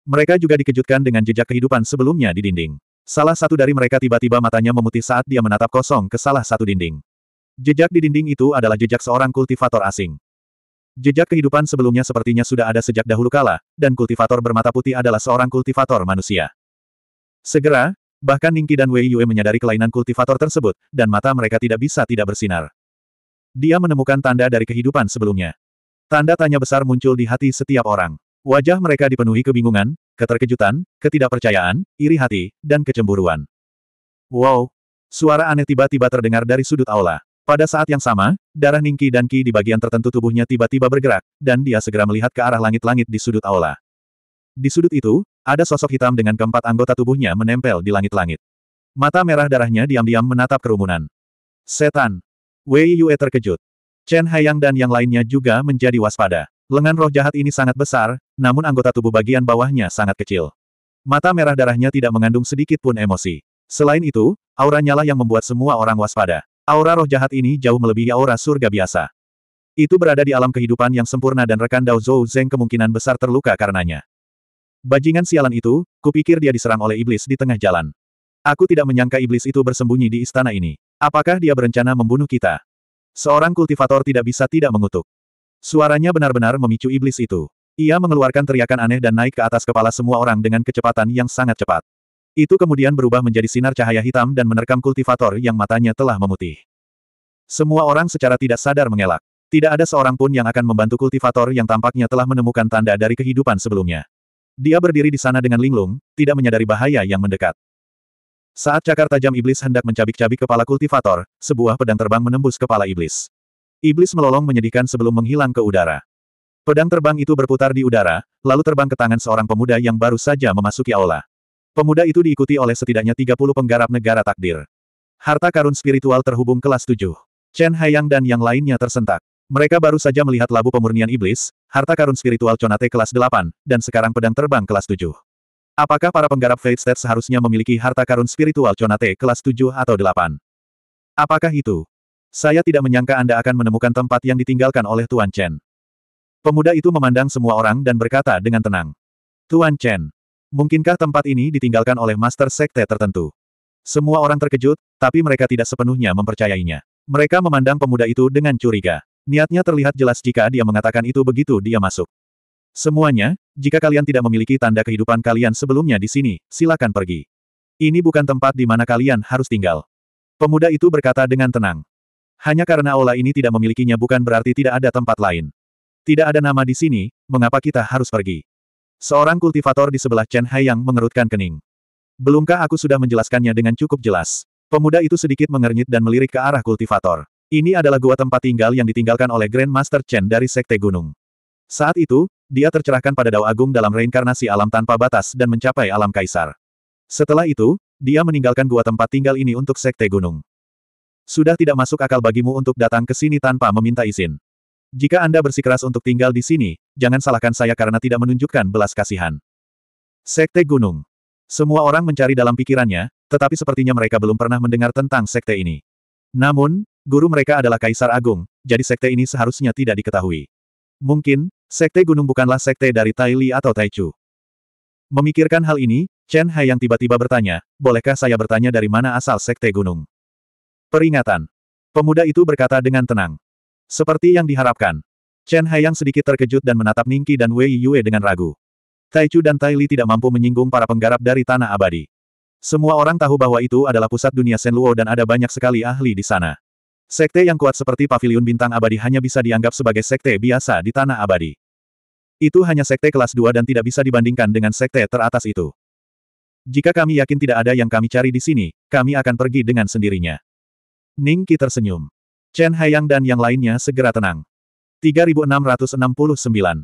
Mereka juga dikejutkan dengan jejak kehidupan sebelumnya di dinding. Salah satu dari mereka tiba-tiba matanya memutih saat dia menatap kosong ke salah satu dinding. Jejak di dinding itu adalah jejak seorang kultivator asing. Jejak kehidupan sebelumnya sepertinya sudah ada sejak dahulu kala, dan kultivator bermata putih adalah seorang kultivator manusia. Segera, Bahkan Ningki dan Wei Yue menyadari kelainan kultivator tersebut, dan mata mereka tidak bisa tidak bersinar. Dia menemukan tanda dari kehidupan sebelumnya. Tanda tanya besar muncul di hati setiap orang. Wajah mereka dipenuhi kebingungan, keterkejutan, ketidakpercayaan, iri hati, dan kecemburuan. Wow! Suara aneh tiba-tiba terdengar dari sudut aula. Pada saat yang sama, darah Ningki dan Ki di bagian tertentu tubuhnya tiba-tiba bergerak, dan dia segera melihat ke arah langit-langit di sudut aula. Di sudut itu, ada sosok hitam dengan keempat anggota tubuhnya menempel di langit-langit. Mata merah darahnya diam-diam menatap kerumunan. Setan. Wei Yue terkejut. Chen Haiyang dan yang lainnya juga menjadi waspada. Lengan roh jahat ini sangat besar, namun anggota tubuh bagian bawahnya sangat kecil. Mata merah darahnya tidak mengandung sedikit pun emosi. Selain itu, aura nyala yang membuat semua orang waspada. Aura roh jahat ini jauh melebihi aura surga biasa. Itu berada di alam kehidupan yang sempurna dan rekan Dao Zhou Zeng kemungkinan besar terluka karenanya. Bajingan sialan itu, kupikir dia diserang oleh iblis di tengah jalan. Aku tidak menyangka iblis itu bersembunyi di istana ini. Apakah dia berencana membunuh kita? Seorang kultivator tidak bisa tidak mengutuk. Suaranya benar-benar memicu iblis itu. Ia mengeluarkan teriakan aneh dan naik ke atas kepala semua orang dengan kecepatan yang sangat cepat. Itu kemudian berubah menjadi sinar cahaya hitam dan menerkam kultivator yang matanya telah memutih. Semua orang secara tidak sadar mengelak. Tidak ada seorang pun yang akan membantu kultivator yang tampaknya telah menemukan tanda dari kehidupan sebelumnya. Dia berdiri di sana dengan linglung, tidak menyadari bahaya yang mendekat. Saat cakar tajam iblis hendak mencabik-cabik kepala kultivator, sebuah pedang terbang menembus kepala iblis. Iblis melolong menyedihkan sebelum menghilang ke udara. Pedang terbang itu berputar di udara, lalu terbang ke tangan seorang pemuda yang baru saja memasuki aula. Pemuda itu diikuti oleh setidaknya 30 penggarap negara takdir. Harta karun spiritual terhubung kelas 7. Chen Hayang dan yang lainnya tersentak. Mereka baru saja melihat labu pemurnian iblis, harta karun spiritual Conate kelas 8, dan sekarang pedang terbang kelas 7. Apakah para penggarap Fate State seharusnya memiliki harta karun spiritual Conate kelas 7 atau 8? Apakah itu? Saya tidak menyangka Anda akan menemukan tempat yang ditinggalkan oleh Tuan Chen. Pemuda itu memandang semua orang dan berkata dengan tenang. Tuan Chen, mungkinkah tempat ini ditinggalkan oleh Master Sekte tertentu? Semua orang terkejut, tapi mereka tidak sepenuhnya mempercayainya. Mereka memandang pemuda itu dengan curiga. Niatnya terlihat jelas jika dia mengatakan itu begitu dia masuk. Semuanya, jika kalian tidak memiliki tanda kehidupan kalian sebelumnya di sini, silakan pergi. Ini bukan tempat di mana kalian harus tinggal. Pemuda itu berkata dengan tenang. Hanya karena aula ini tidak memilikinya bukan berarti tidak ada tempat lain. Tidak ada nama di sini, mengapa kita harus pergi? Seorang kultivator di sebelah Chen Hai yang mengerutkan kening. Belumkah aku sudah menjelaskannya dengan cukup jelas? Pemuda itu sedikit mengernyit dan melirik ke arah kultivator. Ini adalah gua tempat tinggal yang ditinggalkan oleh Grand Master Chen dari Sekte Gunung. Saat itu, dia tercerahkan pada Dao Agung dalam reinkarnasi alam tanpa batas dan mencapai alam kaisar. Setelah itu, dia meninggalkan gua tempat tinggal ini untuk Sekte Gunung. Sudah tidak masuk akal bagimu untuk datang ke sini tanpa meminta izin. Jika Anda bersikeras untuk tinggal di sini, jangan salahkan saya karena tidak menunjukkan belas kasihan. Sekte Gunung. Semua orang mencari dalam pikirannya, tetapi sepertinya mereka belum pernah mendengar tentang sekte ini. Namun, Guru mereka adalah Kaisar Agung, jadi sekte ini seharusnya tidak diketahui. Mungkin, sekte gunung bukanlah sekte dari Tai Li atau Taichu. Memikirkan hal ini, Chen Hai yang tiba-tiba bertanya, bolehkah saya bertanya dari mana asal sekte gunung? Peringatan. Pemuda itu berkata dengan tenang. Seperti yang diharapkan. Chen Hai yang sedikit terkejut dan menatap Ningki dan Wei Yue dengan ragu. Taichu dan Tai Li tidak mampu menyinggung para penggarap dari Tanah Abadi. Semua orang tahu bahwa itu adalah pusat dunia Luo dan ada banyak sekali ahli di sana. Sekte yang kuat seperti Paviliun Bintang Abadi hanya bisa dianggap sebagai sekte biasa di Tanah Abadi. Itu hanya sekte kelas 2 dan tidak bisa dibandingkan dengan sekte teratas itu. Jika kami yakin tidak ada yang kami cari di sini, kami akan pergi dengan sendirinya. Ning Qi tersenyum. Chen Haiyang dan yang lainnya segera tenang. 3669.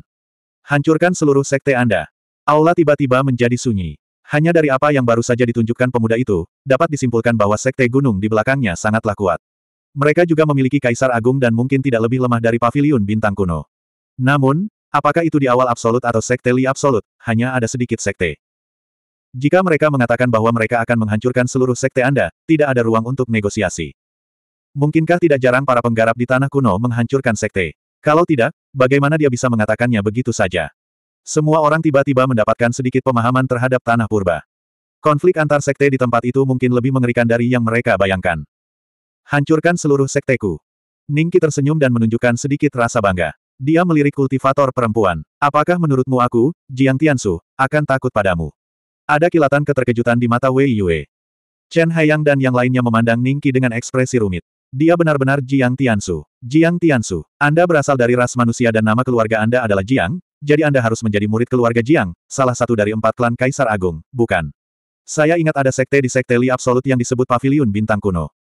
Hancurkan seluruh sekte Anda. Aula tiba-tiba menjadi sunyi. Hanya dari apa yang baru saja ditunjukkan pemuda itu, dapat disimpulkan bahwa sekte gunung di belakangnya sangatlah kuat. Mereka juga memiliki kaisar agung dan mungkin tidak lebih lemah dari pavilion bintang kuno. Namun, apakah itu di awal absolut atau sekte Li absolut, hanya ada sedikit sekte. Jika mereka mengatakan bahwa mereka akan menghancurkan seluruh sekte Anda, tidak ada ruang untuk negosiasi. Mungkinkah tidak jarang para penggarap di tanah kuno menghancurkan sekte? Kalau tidak, bagaimana dia bisa mengatakannya begitu saja? Semua orang tiba-tiba mendapatkan sedikit pemahaman terhadap tanah purba. Konflik antar sekte di tempat itu mungkin lebih mengerikan dari yang mereka bayangkan. Hancurkan seluruh sekteku. Ningki tersenyum dan menunjukkan sedikit rasa bangga. Dia melirik kultivator perempuan. Apakah menurutmu aku, Jiang Tiansu, akan takut padamu? Ada kilatan keterkejutan di mata Wei Yue. Chen Haiyang dan yang lainnya memandang Ningki dengan ekspresi rumit. Dia benar-benar Jiang Tiansu. Jiang Tiansu, Anda berasal dari ras manusia dan nama keluarga Anda adalah Jiang, jadi Anda harus menjadi murid keluarga Jiang, salah satu dari empat klan Kaisar Agung, bukan? Saya ingat ada sekte di sekte Li Absolut yang disebut Pavilion Bintang Kuno.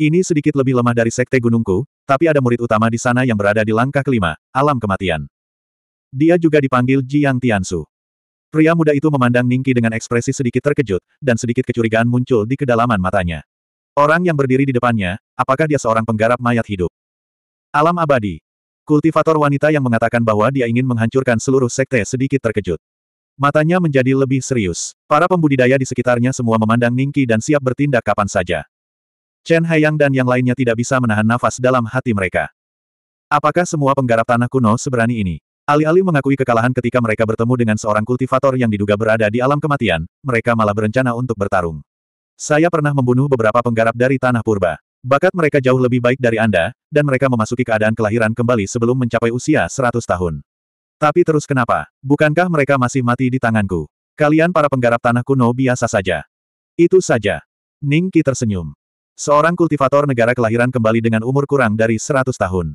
Ini sedikit lebih lemah dari Sekte Gunungku, tapi ada murid utama di sana yang berada di langkah kelima, alam kematian. Dia juga dipanggil Jiang Tiansu. Pria muda itu memandang Ningki dengan ekspresi sedikit terkejut, dan sedikit kecurigaan muncul di kedalaman matanya. Orang yang berdiri di depannya, apakah dia seorang penggarap mayat hidup? Alam abadi. Kultivator wanita yang mengatakan bahwa dia ingin menghancurkan seluruh sekte sedikit terkejut. Matanya menjadi lebih serius. Para pembudidaya di sekitarnya semua memandang Ningki dan siap bertindak kapan saja. Chen Haiyang dan yang lainnya tidak bisa menahan nafas dalam hati mereka. Apakah semua penggarap tanah kuno seberani ini? Alih-alih mengakui kekalahan ketika mereka bertemu dengan seorang kultivator yang diduga berada di alam kematian, mereka malah berencana untuk bertarung. Saya pernah membunuh beberapa penggarap dari tanah purba. Bakat mereka jauh lebih baik dari Anda, dan mereka memasuki keadaan kelahiran kembali sebelum mencapai usia 100 tahun. Tapi terus kenapa? Bukankah mereka masih mati di tanganku? Kalian para penggarap tanah kuno biasa saja. Itu saja. Ningki tersenyum. Seorang kultivator negara kelahiran kembali dengan umur kurang dari 100 tahun.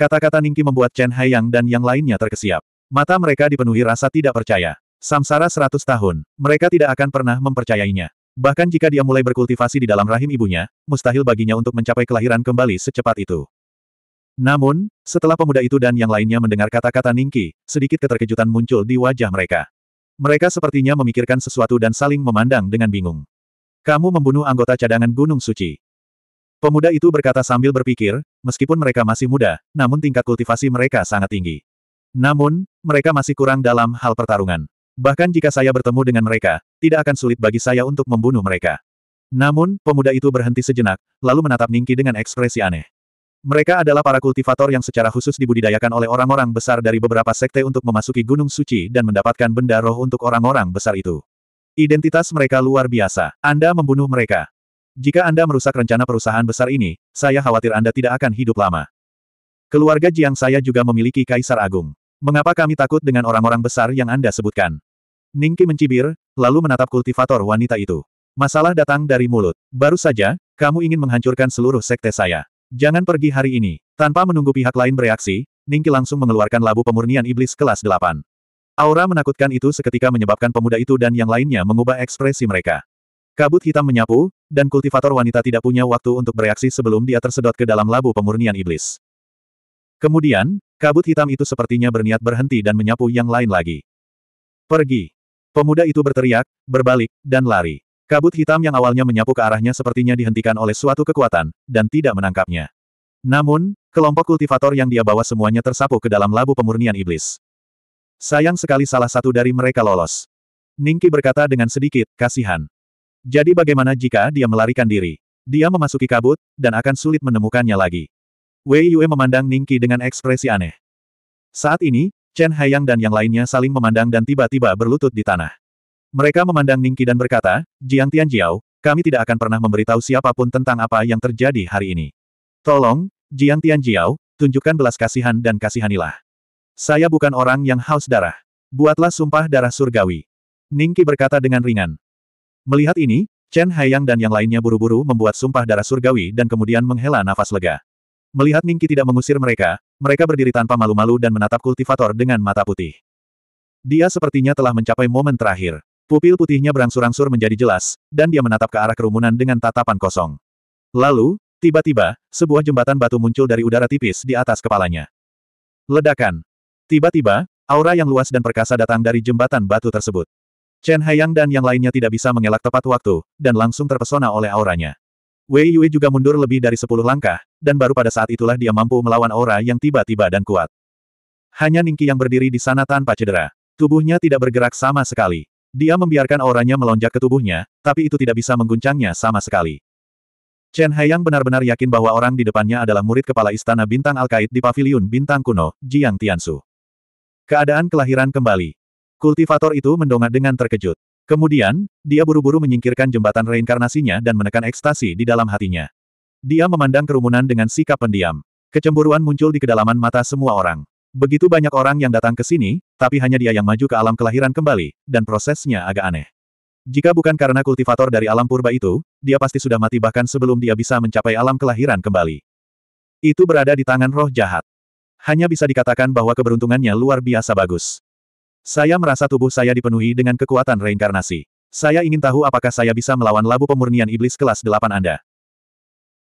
Kata-kata Ningki membuat Chen Haiyang dan yang lainnya terkesiap. Mata mereka dipenuhi rasa tidak percaya. Samsara 100 tahun, mereka tidak akan pernah mempercayainya. Bahkan jika dia mulai berkultivasi di dalam rahim ibunya, mustahil baginya untuk mencapai kelahiran kembali secepat itu. Namun, setelah pemuda itu dan yang lainnya mendengar kata-kata Ningki, sedikit keterkejutan muncul di wajah mereka. Mereka sepertinya memikirkan sesuatu dan saling memandang dengan bingung. Kamu membunuh anggota cadangan Gunung Suci. Pemuda itu berkata sambil berpikir, meskipun mereka masih muda, namun tingkat kultivasi mereka sangat tinggi. Namun, mereka masih kurang dalam hal pertarungan. Bahkan jika saya bertemu dengan mereka, tidak akan sulit bagi saya untuk membunuh mereka. Namun, pemuda itu berhenti sejenak, lalu menatap Ningki dengan ekspresi aneh. Mereka adalah para kultivator yang secara khusus dibudidayakan oleh orang-orang besar dari beberapa sekte untuk memasuki Gunung Suci dan mendapatkan benda roh untuk orang-orang besar itu. Identitas mereka luar biasa. Anda membunuh mereka. Jika Anda merusak rencana perusahaan besar ini, saya khawatir Anda tidak akan hidup lama. Keluarga Jiang saya juga memiliki Kaisar Agung. Mengapa kami takut dengan orang-orang besar yang Anda sebutkan? Ningki mencibir, lalu menatap kultivator wanita itu. Masalah datang dari mulut. Baru saja, kamu ingin menghancurkan seluruh sekte saya. Jangan pergi hari ini. Tanpa menunggu pihak lain bereaksi, Ningki langsung mengeluarkan labu pemurnian iblis kelas 8. Aura menakutkan itu seketika menyebabkan pemuda itu dan yang lainnya mengubah ekspresi mereka. Kabut hitam menyapu, dan kultivator wanita tidak punya waktu untuk bereaksi sebelum dia tersedot ke dalam labu pemurnian iblis. Kemudian, kabut hitam itu sepertinya berniat berhenti dan menyapu yang lain lagi. Pergi! Pemuda itu berteriak, berbalik, dan lari. Kabut hitam yang awalnya menyapu ke arahnya sepertinya dihentikan oleh suatu kekuatan, dan tidak menangkapnya. Namun, kelompok kultivator yang dia bawa semuanya tersapu ke dalam labu pemurnian iblis. Sayang sekali salah satu dari mereka lolos. Ningki berkata dengan sedikit, kasihan. Jadi bagaimana jika dia melarikan diri? Dia memasuki kabut, dan akan sulit menemukannya lagi. Wei Yue memandang Ningki dengan ekspresi aneh. Saat ini, Chen Haiyang dan yang lainnya saling memandang dan tiba-tiba berlutut di tanah. Mereka memandang Ningki dan berkata, Jiang Tianjiao, kami tidak akan pernah memberitahu siapapun tentang apa yang terjadi hari ini. Tolong, Jiang Tianjiao, tunjukkan belas kasihan dan kasihanilah. Saya bukan orang yang haus darah. Buatlah sumpah darah surgawi. Ningki berkata dengan ringan. Melihat ini, Chen Haiyang dan yang lainnya buru-buru membuat sumpah darah surgawi dan kemudian menghela nafas lega. Melihat Ningki tidak mengusir mereka, mereka berdiri tanpa malu-malu dan menatap kultivator dengan mata putih. Dia sepertinya telah mencapai momen terakhir. Pupil putihnya berangsur-angsur menjadi jelas, dan dia menatap ke arah kerumunan dengan tatapan kosong. Lalu, tiba-tiba, sebuah jembatan batu muncul dari udara tipis di atas kepalanya. Ledakan. Tiba-tiba, aura yang luas dan perkasa datang dari jembatan batu tersebut. Chen Haiyang dan yang lainnya tidak bisa mengelak tepat waktu, dan langsung terpesona oleh auranya. Wei Yue juga mundur lebih dari sepuluh langkah, dan baru pada saat itulah dia mampu melawan aura yang tiba-tiba dan kuat. Hanya Ningki yang berdiri di sana tanpa cedera. Tubuhnya tidak bergerak sama sekali. Dia membiarkan auranya melonjak ke tubuhnya, tapi itu tidak bisa mengguncangnya sama sekali. Chen Haiyang benar-benar yakin bahwa orang di depannya adalah murid kepala istana bintang Alkait di paviliun bintang kuno, Jiang Tiansu. Keadaan kelahiran kembali. Kultivator itu mendongak dengan terkejut. Kemudian, dia buru-buru menyingkirkan jembatan reinkarnasinya dan menekan ekstasi di dalam hatinya. Dia memandang kerumunan dengan sikap pendiam. Kecemburuan muncul di kedalaman mata semua orang. Begitu banyak orang yang datang ke sini, tapi hanya dia yang maju ke alam kelahiran kembali, dan prosesnya agak aneh. Jika bukan karena kultivator dari alam purba itu, dia pasti sudah mati bahkan sebelum dia bisa mencapai alam kelahiran kembali. Itu berada di tangan roh jahat. Hanya bisa dikatakan bahwa keberuntungannya luar biasa bagus. Saya merasa tubuh saya dipenuhi dengan kekuatan reinkarnasi. Saya ingin tahu apakah saya bisa melawan labu pemurnian iblis kelas 8 Anda.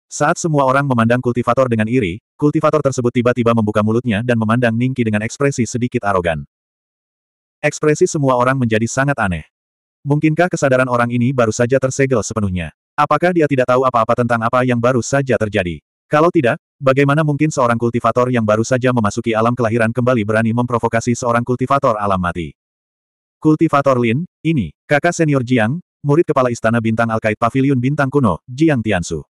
Saat semua orang memandang kultivator dengan iri, kultivator tersebut tiba-tiba membuka mulutnya dan memandang Ningki dengan ekspresi sedikit arogan. Ekspresi semua orang menjadi sangat aneh. Mungkinkah kesadaran orang ini baru saja tersegel sepenuhnya? Apakah dia tidak tahu apa-apa tentang apa yang baru saja terjadi? Kalau tidak, bagaimana mungkin seorang kultivator yang baru saja memasuki alam kelahiran kembali berani memprovokasi seorang kultivator alam mati? Kultivator Lin, ini, kakak senior Jiang, murid kepala istana bintang Alkait Pavilion Bintang Kuno, Jiang Tiansu.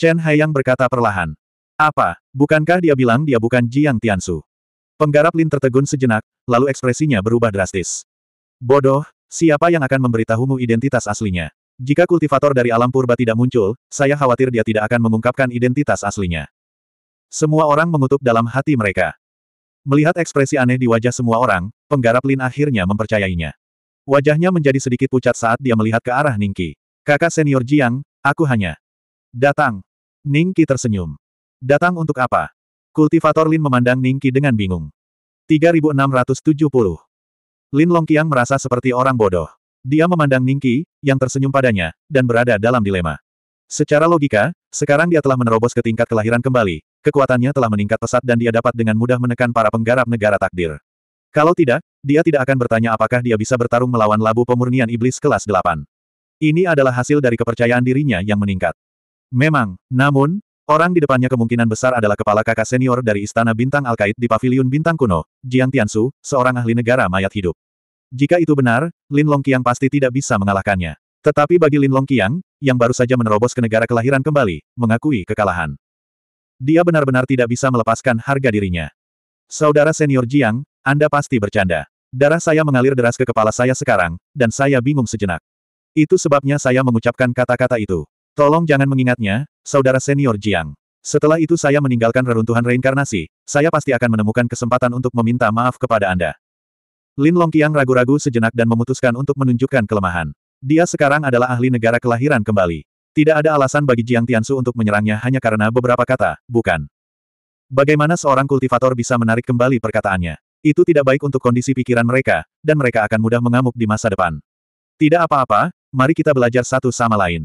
Chen Haiyang berkata perlahan. Apa, bukankah dia bilang dia bukan Jiang Tiansu? Penggarap Lin tertegun sejenak, lalu ekspresinya berubah drastis. Bodoh, siapa yang akan memberitahumu identitas aslinya? Jika kultivator dari alam purba tidak muncul, saya khawatir dia tidak akan mengungkapkan identitas aslinya. Semua orang mengutuk dalam hati mereka. Melihat ekspresi aneh di wajah semua orang, penggarap Lin akhirnya mempercayainya. Wajahnya menjadi sedikit pucat saat dia melihat ke arah Ningki. Kakak senior Jiang, aku hanya datang. Ningki tersenyum. Datang untuk apa? Kultivator Lin memandang Ningki dengan bingung. 3670. Lin Longqiang merasa seperti orang bodoh. Dia memandang Ningki, yang tersenyum padanya, dan berada dalam dilema. Secara logika, sekarang dia telah menerobos ke tingkat kelahiran kembali, kekuatannya telah meningkat pesat dan dia dapat dengan mudah menekan para penggarap negara takdir. Kalau tidak, dia tidak akan bertanya apakah dia bisa bertarung melawan labu pemurnian iblis kelas 8. Ini adalah hasil dari kepercayaan dirinya yang meningkat. Memang, namun, orang di depannya kemungkinan besar adalah kepala kakak senior dari Istana Bintang Alkait di Paviliun Bintang Kuno, Jiang Tianshu, seorang ahli negara mayat hidup. Jika itu benar, Lin Longqiang pasti tidak bisa mengalahkannya. Tetapi bagi Lin Longqiang, yang baru saja menerobos ke negara kelahiran kembali, mengakui kekalahan. Dia benar-benar tidak bisa melepaskan harga dirinya. Saudara senior Jiang, Anda pasti bercanda. Darah saya mengalir deras ke kepala saya sekarang, dan saya bingung sejenak. Itu sebabnya saya mengucapkan kata-kata itu. Tolong jangan mengingatnya, saudara senior Jiang. Setelah itu saya meninggalkan reruntuhan reinkarnasi, saya pasti akan menemukan kesempatan untuk meminta maaf kepada Anda. Lin Longqiang ragu-ragu sejenak dan memutuskan untuk menunjukkan kelemahan. Dia sekarang adalah ahli negara kelahiran kembali. Tidak ada alasan bagi Jiang Tiansu untuk menyerangnya hanya karena beberapa kata, bukan. Bagaimana seorang kultivator bisa menarik kembali perkataannya? Itu tidak baik untuk kondisi pikiran mereka, dan mereka akan mudah mengamuk di masa depan. Tidak apa-apa, mari kita belajar satu sama lain.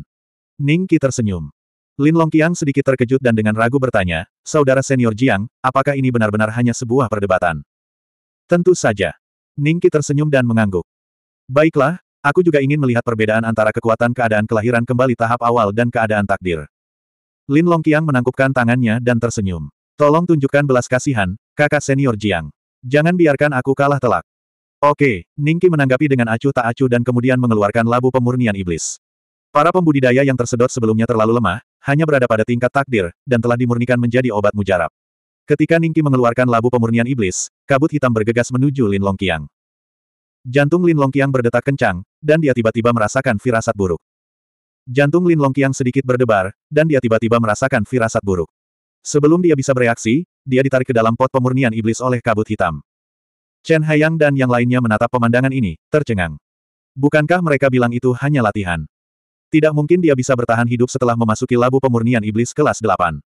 Ning Qi tersenyum. Lin Longqiang sedikit terkejut dan dengan ragu bertanya, Saudara senior Jiang, apakah ini benar-benar hanya sebuah perdebatan? Tentu saja. Ningki tersenyum dan mengangguk. Baiklah, aku juga ingin melihat perbedaan antara kekuatan keadaan kelahiran kembali tahap awal dan keadaan takdir. Lin Longqiang menangkupkan tangannya dan tersenyum. Tolong tunjukkan belas kasihan, kakak senior Jiang. Jangan biarkan aku kalah telak. Oke, Ningki menanggapi dengan acuh tak acuh dan kemudian mengeluarkan labu pemurnian iblis. Para pembudidaya yang tersedot sebelumnya terlalu lemah, hanya berada pada tingkat takdir, dan telah dimurnikan menjadi obat mujarab. Ketika Ningki mengeluarkan labu pemurnian iblis, kabut hitam bergegas menuju Lin Longqiang. Jantung Lin Longqiang berdetak kencang, dan dia tiba-tiba merasakan firasat buruk. Jantung Lin Longqiang sedikit berdebar, dan dia tiba-tiba merasakan firasat buruk. Sebelum dia bisa bereaksi, dia ditarik ke dalam pot pemurnian iblis oleh kabut hitam. Chen Haiyang dan yang lainnya menatap pemandangan ini, tercengang. Bukankah mereka bilang itu hanya latihan? Tidak mungkin dia bisa bertahan hidup setelah memasuki labu pemurnian iblis kelas 8.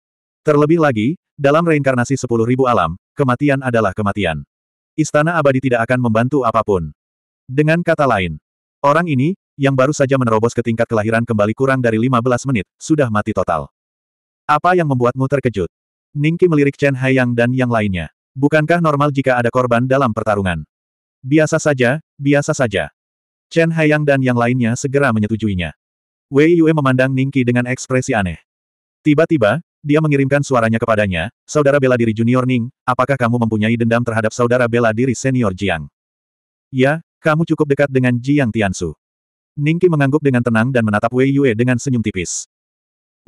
Terlebih lagi, dalam reinkarnasi 10.000 alam, kematian adalah kematian. Istana abadi tidak akan membantu apapun. Dengan kata lain, orang ini, yang baru saja menerobos ke tingkat kelahiran kembali kurang dari 15 menit, sudah mati total. Apa yang membuatmu terkejut? Ningki melirik Chen Haiyang dan yang lainnya. Bukankah normal jika ada korban dalam pertarungan? Biasa saja, biasa saja. Chen Haiyang dan yang lainnya segera menyetujuinya. Wei Yue memandang Ningki dengan ekspresi aneh. Tiba-tiba, dia mengirimkan suaranya kepadanya, Saudara bela diri junior Ning, apakah kamu mempunyai dendam terhadap saudara bela diri senior Jiang? Ya, kamu cukup dekat dengan Jiang Tiansu. Ningki mengangguk dengan tenang dan menatap Wei Yue dengan senyum tipis.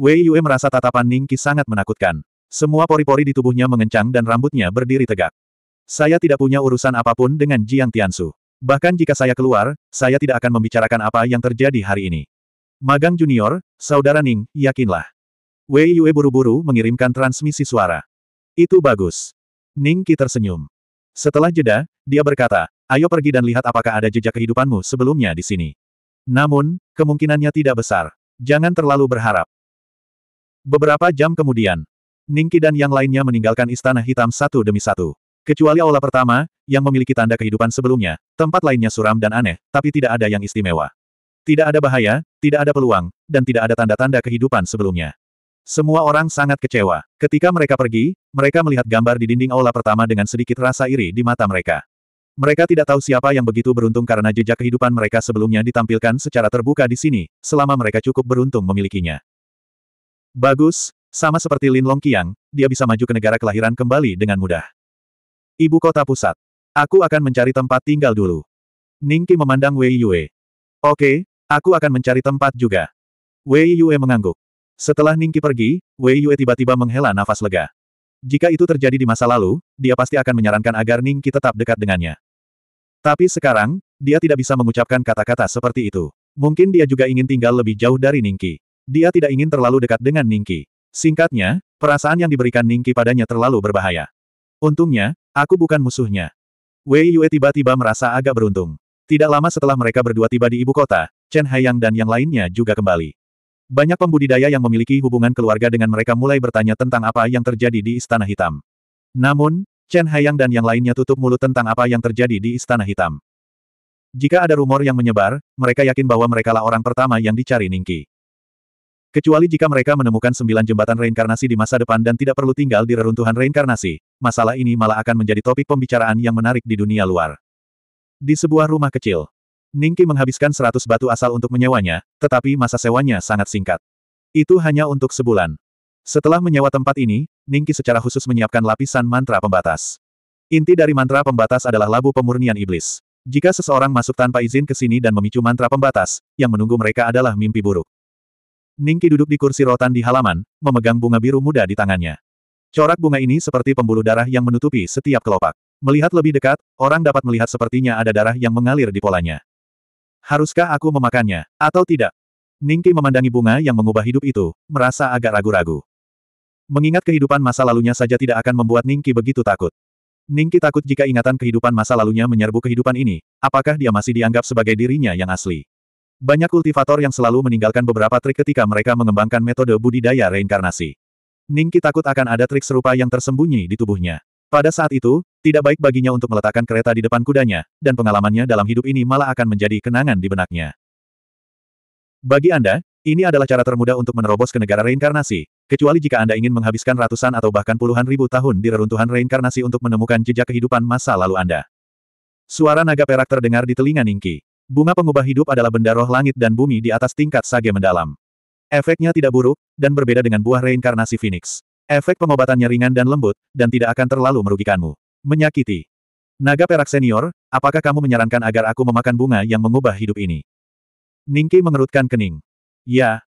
Wei Yue merasa tatapan Ningki sangat menakutkan. Semua pori-pori di tubuhnya mengencang dan rambutnya berdiri tegak. Saya tidak punya urusan apapun dengan Jiang Tiansu. Bahkan jika saya keluar, saya tidak akan membicarakan apa yang terjadi hari ini. Magang Junior, Saudara Ning, yakinlah. Wei Yue buru-buru mengirimkan transmisi suara. Itu bagus. Ning Qi tersenyum. Setelah jeda, dia berkata, ayo pergi dan lihat apakah ada jejak kehidupanmu sebelumnya di sini. Namun, kemungkinannya tidak besar. Jangan terlalu berharap. Beberapa jam kemudian, Ning Qi dan yang lainnya meninggalkan istana hitam satu demi satu. Kecuali aula pertama, yang memiliki tanda kehidupan sebelumnya, tempat lainnya suram dan aneh, tapi tidak ada yang istimewa. Tidak ada bahaya, tidak ada peluang, dan tidak ada tanda-tanda kehidupan sebelumnya. Semua orang sangat kecewa. Ketika mereka pergi, mereka melihat gambar di dinding aula pertama dengan sedikit rasa iri di mata mereka. Mereka tidak tahu siapa yang begitu beruntung karena jejak kehidupan mereka sebelumnya ditampilkan secara terbuka di sini, selama mereka cukup beruntung memilikinya. Bagus, sama seperti Lin Long Longqiang, dia bisa maju ke negara kelahiran kembali dengan mudah. Ibu kota pusat. Aku akan mencari tempat tinggal dulu. Ningki memandang Wei Yue. Oke, aku akan mencari tempat juga. Wei Yue mengangguk. Setelah Ningki pergi, Wei Yue tiba-tiba menghela nafas lega. Jika itu terjadi di masa lalu, dia pasti akan menyarankan agar Ningki tetap dekat dengannya. Tapi sekarang, dia tidak bisa mengucapkan kata-kata seperti itu. Mungkin dia juga ingin tinggal lebih jauh dari Ningki. Dia tidak ingin terlalu dekat dengan Ningki. Singkatnya, perasaan yang diberikan Ningki padanya terlalu berbahaya. Untungnya, aku bukan musuhnya. Wei Yue tiba-tiba merasa agak beruntung. Tidak lama setelah mereka berdua tiba di ibu kota, Chen Haiyang dan yang lainnya juga kembali. Banyak pembudidaya yang memiliki hubungan keluarga dengan mereka mulai bertanya tentang apa yang terjadi di Istana Hitam. Namun, Chen Hayang dan yang lainnya tutup mulut tentang apa yang terjadi di Istana Hitam. Jika ada rumor yang menyebar, mereka yakin bahwa merekalah orang pertama yang dicari Ningki. Kecuali jika mereka menemukan sembilan jembatan reinkarnasi di masa depan dan tidak perlu tinggal di reruntuhan reinkarnasi, masalah ini malah akan menjadi topik pembicaraan yang menarik di dunia luar. Di sebuah rumah kecil, Ningki menghabiskan seratus batu asal untuk menyewanya, tetapi masa sewanya sangat singkat. Itu hanya untuk sebulan. Setelah menyewa tempat ini, Ningki secara khusus menyiapkan lapisan mantra pembatas. Inti dari mantra pembatas adalah labu pemurnian iblis. Jika seseorang masuk tanpa izin ke sini dan memicu mantra pembatas, yang menunggu mereka adalah mimpi buruk. Ningki duduk di kursi rotan di halaman, memegang bunga biru muda di tangannya. Corak bunga ini seperti pembuluh darah yang menutupi setiap kelopak. Melihat lebih dekat, orang dapat melihat sepertinya ada darah yang mengalir di polanya. Haruskah aku memakannya, atau tidak? Ningki memandangi bunga yang mengubah hidup itu, merasa agak ragu-ragu. Mengingat kehidupan masa lalunya saja tidak akan membuat Ningki begitu takut. Ningki takut jika ingatan kehidupan masa lalunya menyerbu kehidupan ini, apakah dia masih dianggap sebagai dirinya yang asli. Banyak kultivator yang selalu meninggalkan beberapa trik ketika mereka mengembangkan metode budidaya reinkarnasi. Ningki takut akan ada trik serupa yang tersembunyi di tubuhnya. Pada saat itu, tidak baik baginya untuk meletakkan kereta di depan kudanya, dan pengalamannya dalam hidup ini malah akan menjadi kenangan di benaknya. Bagi Anda, ini adalah cara termudah untuk menerobos ke negara reinkarnasi, kecuali jika Anda ingin menghabiskan ratusan atau bahkan puluhan ribu tahun di reruntuhan reinkarnasi untuk menemukan jejak kehidupan masa lalu Anda. Suara naga perak terdengar di telinga Ningki. Bunga pengubah hidup adalah benda roh langit dan bumi di atas tingkat sage mendalam. Efeknya tidak buruk, dan berbeda dengan buah reinkarnasi Phoenix. Efek pengobatannya ringan dan lembut, dan tidak akan terlalu merugikanmu. Menyakiti. Naga perak senior, apakah kamu menyarankan agar aku memakan bunga yang mengubah hidup ini? Ningki mengerutkan kening. Ya,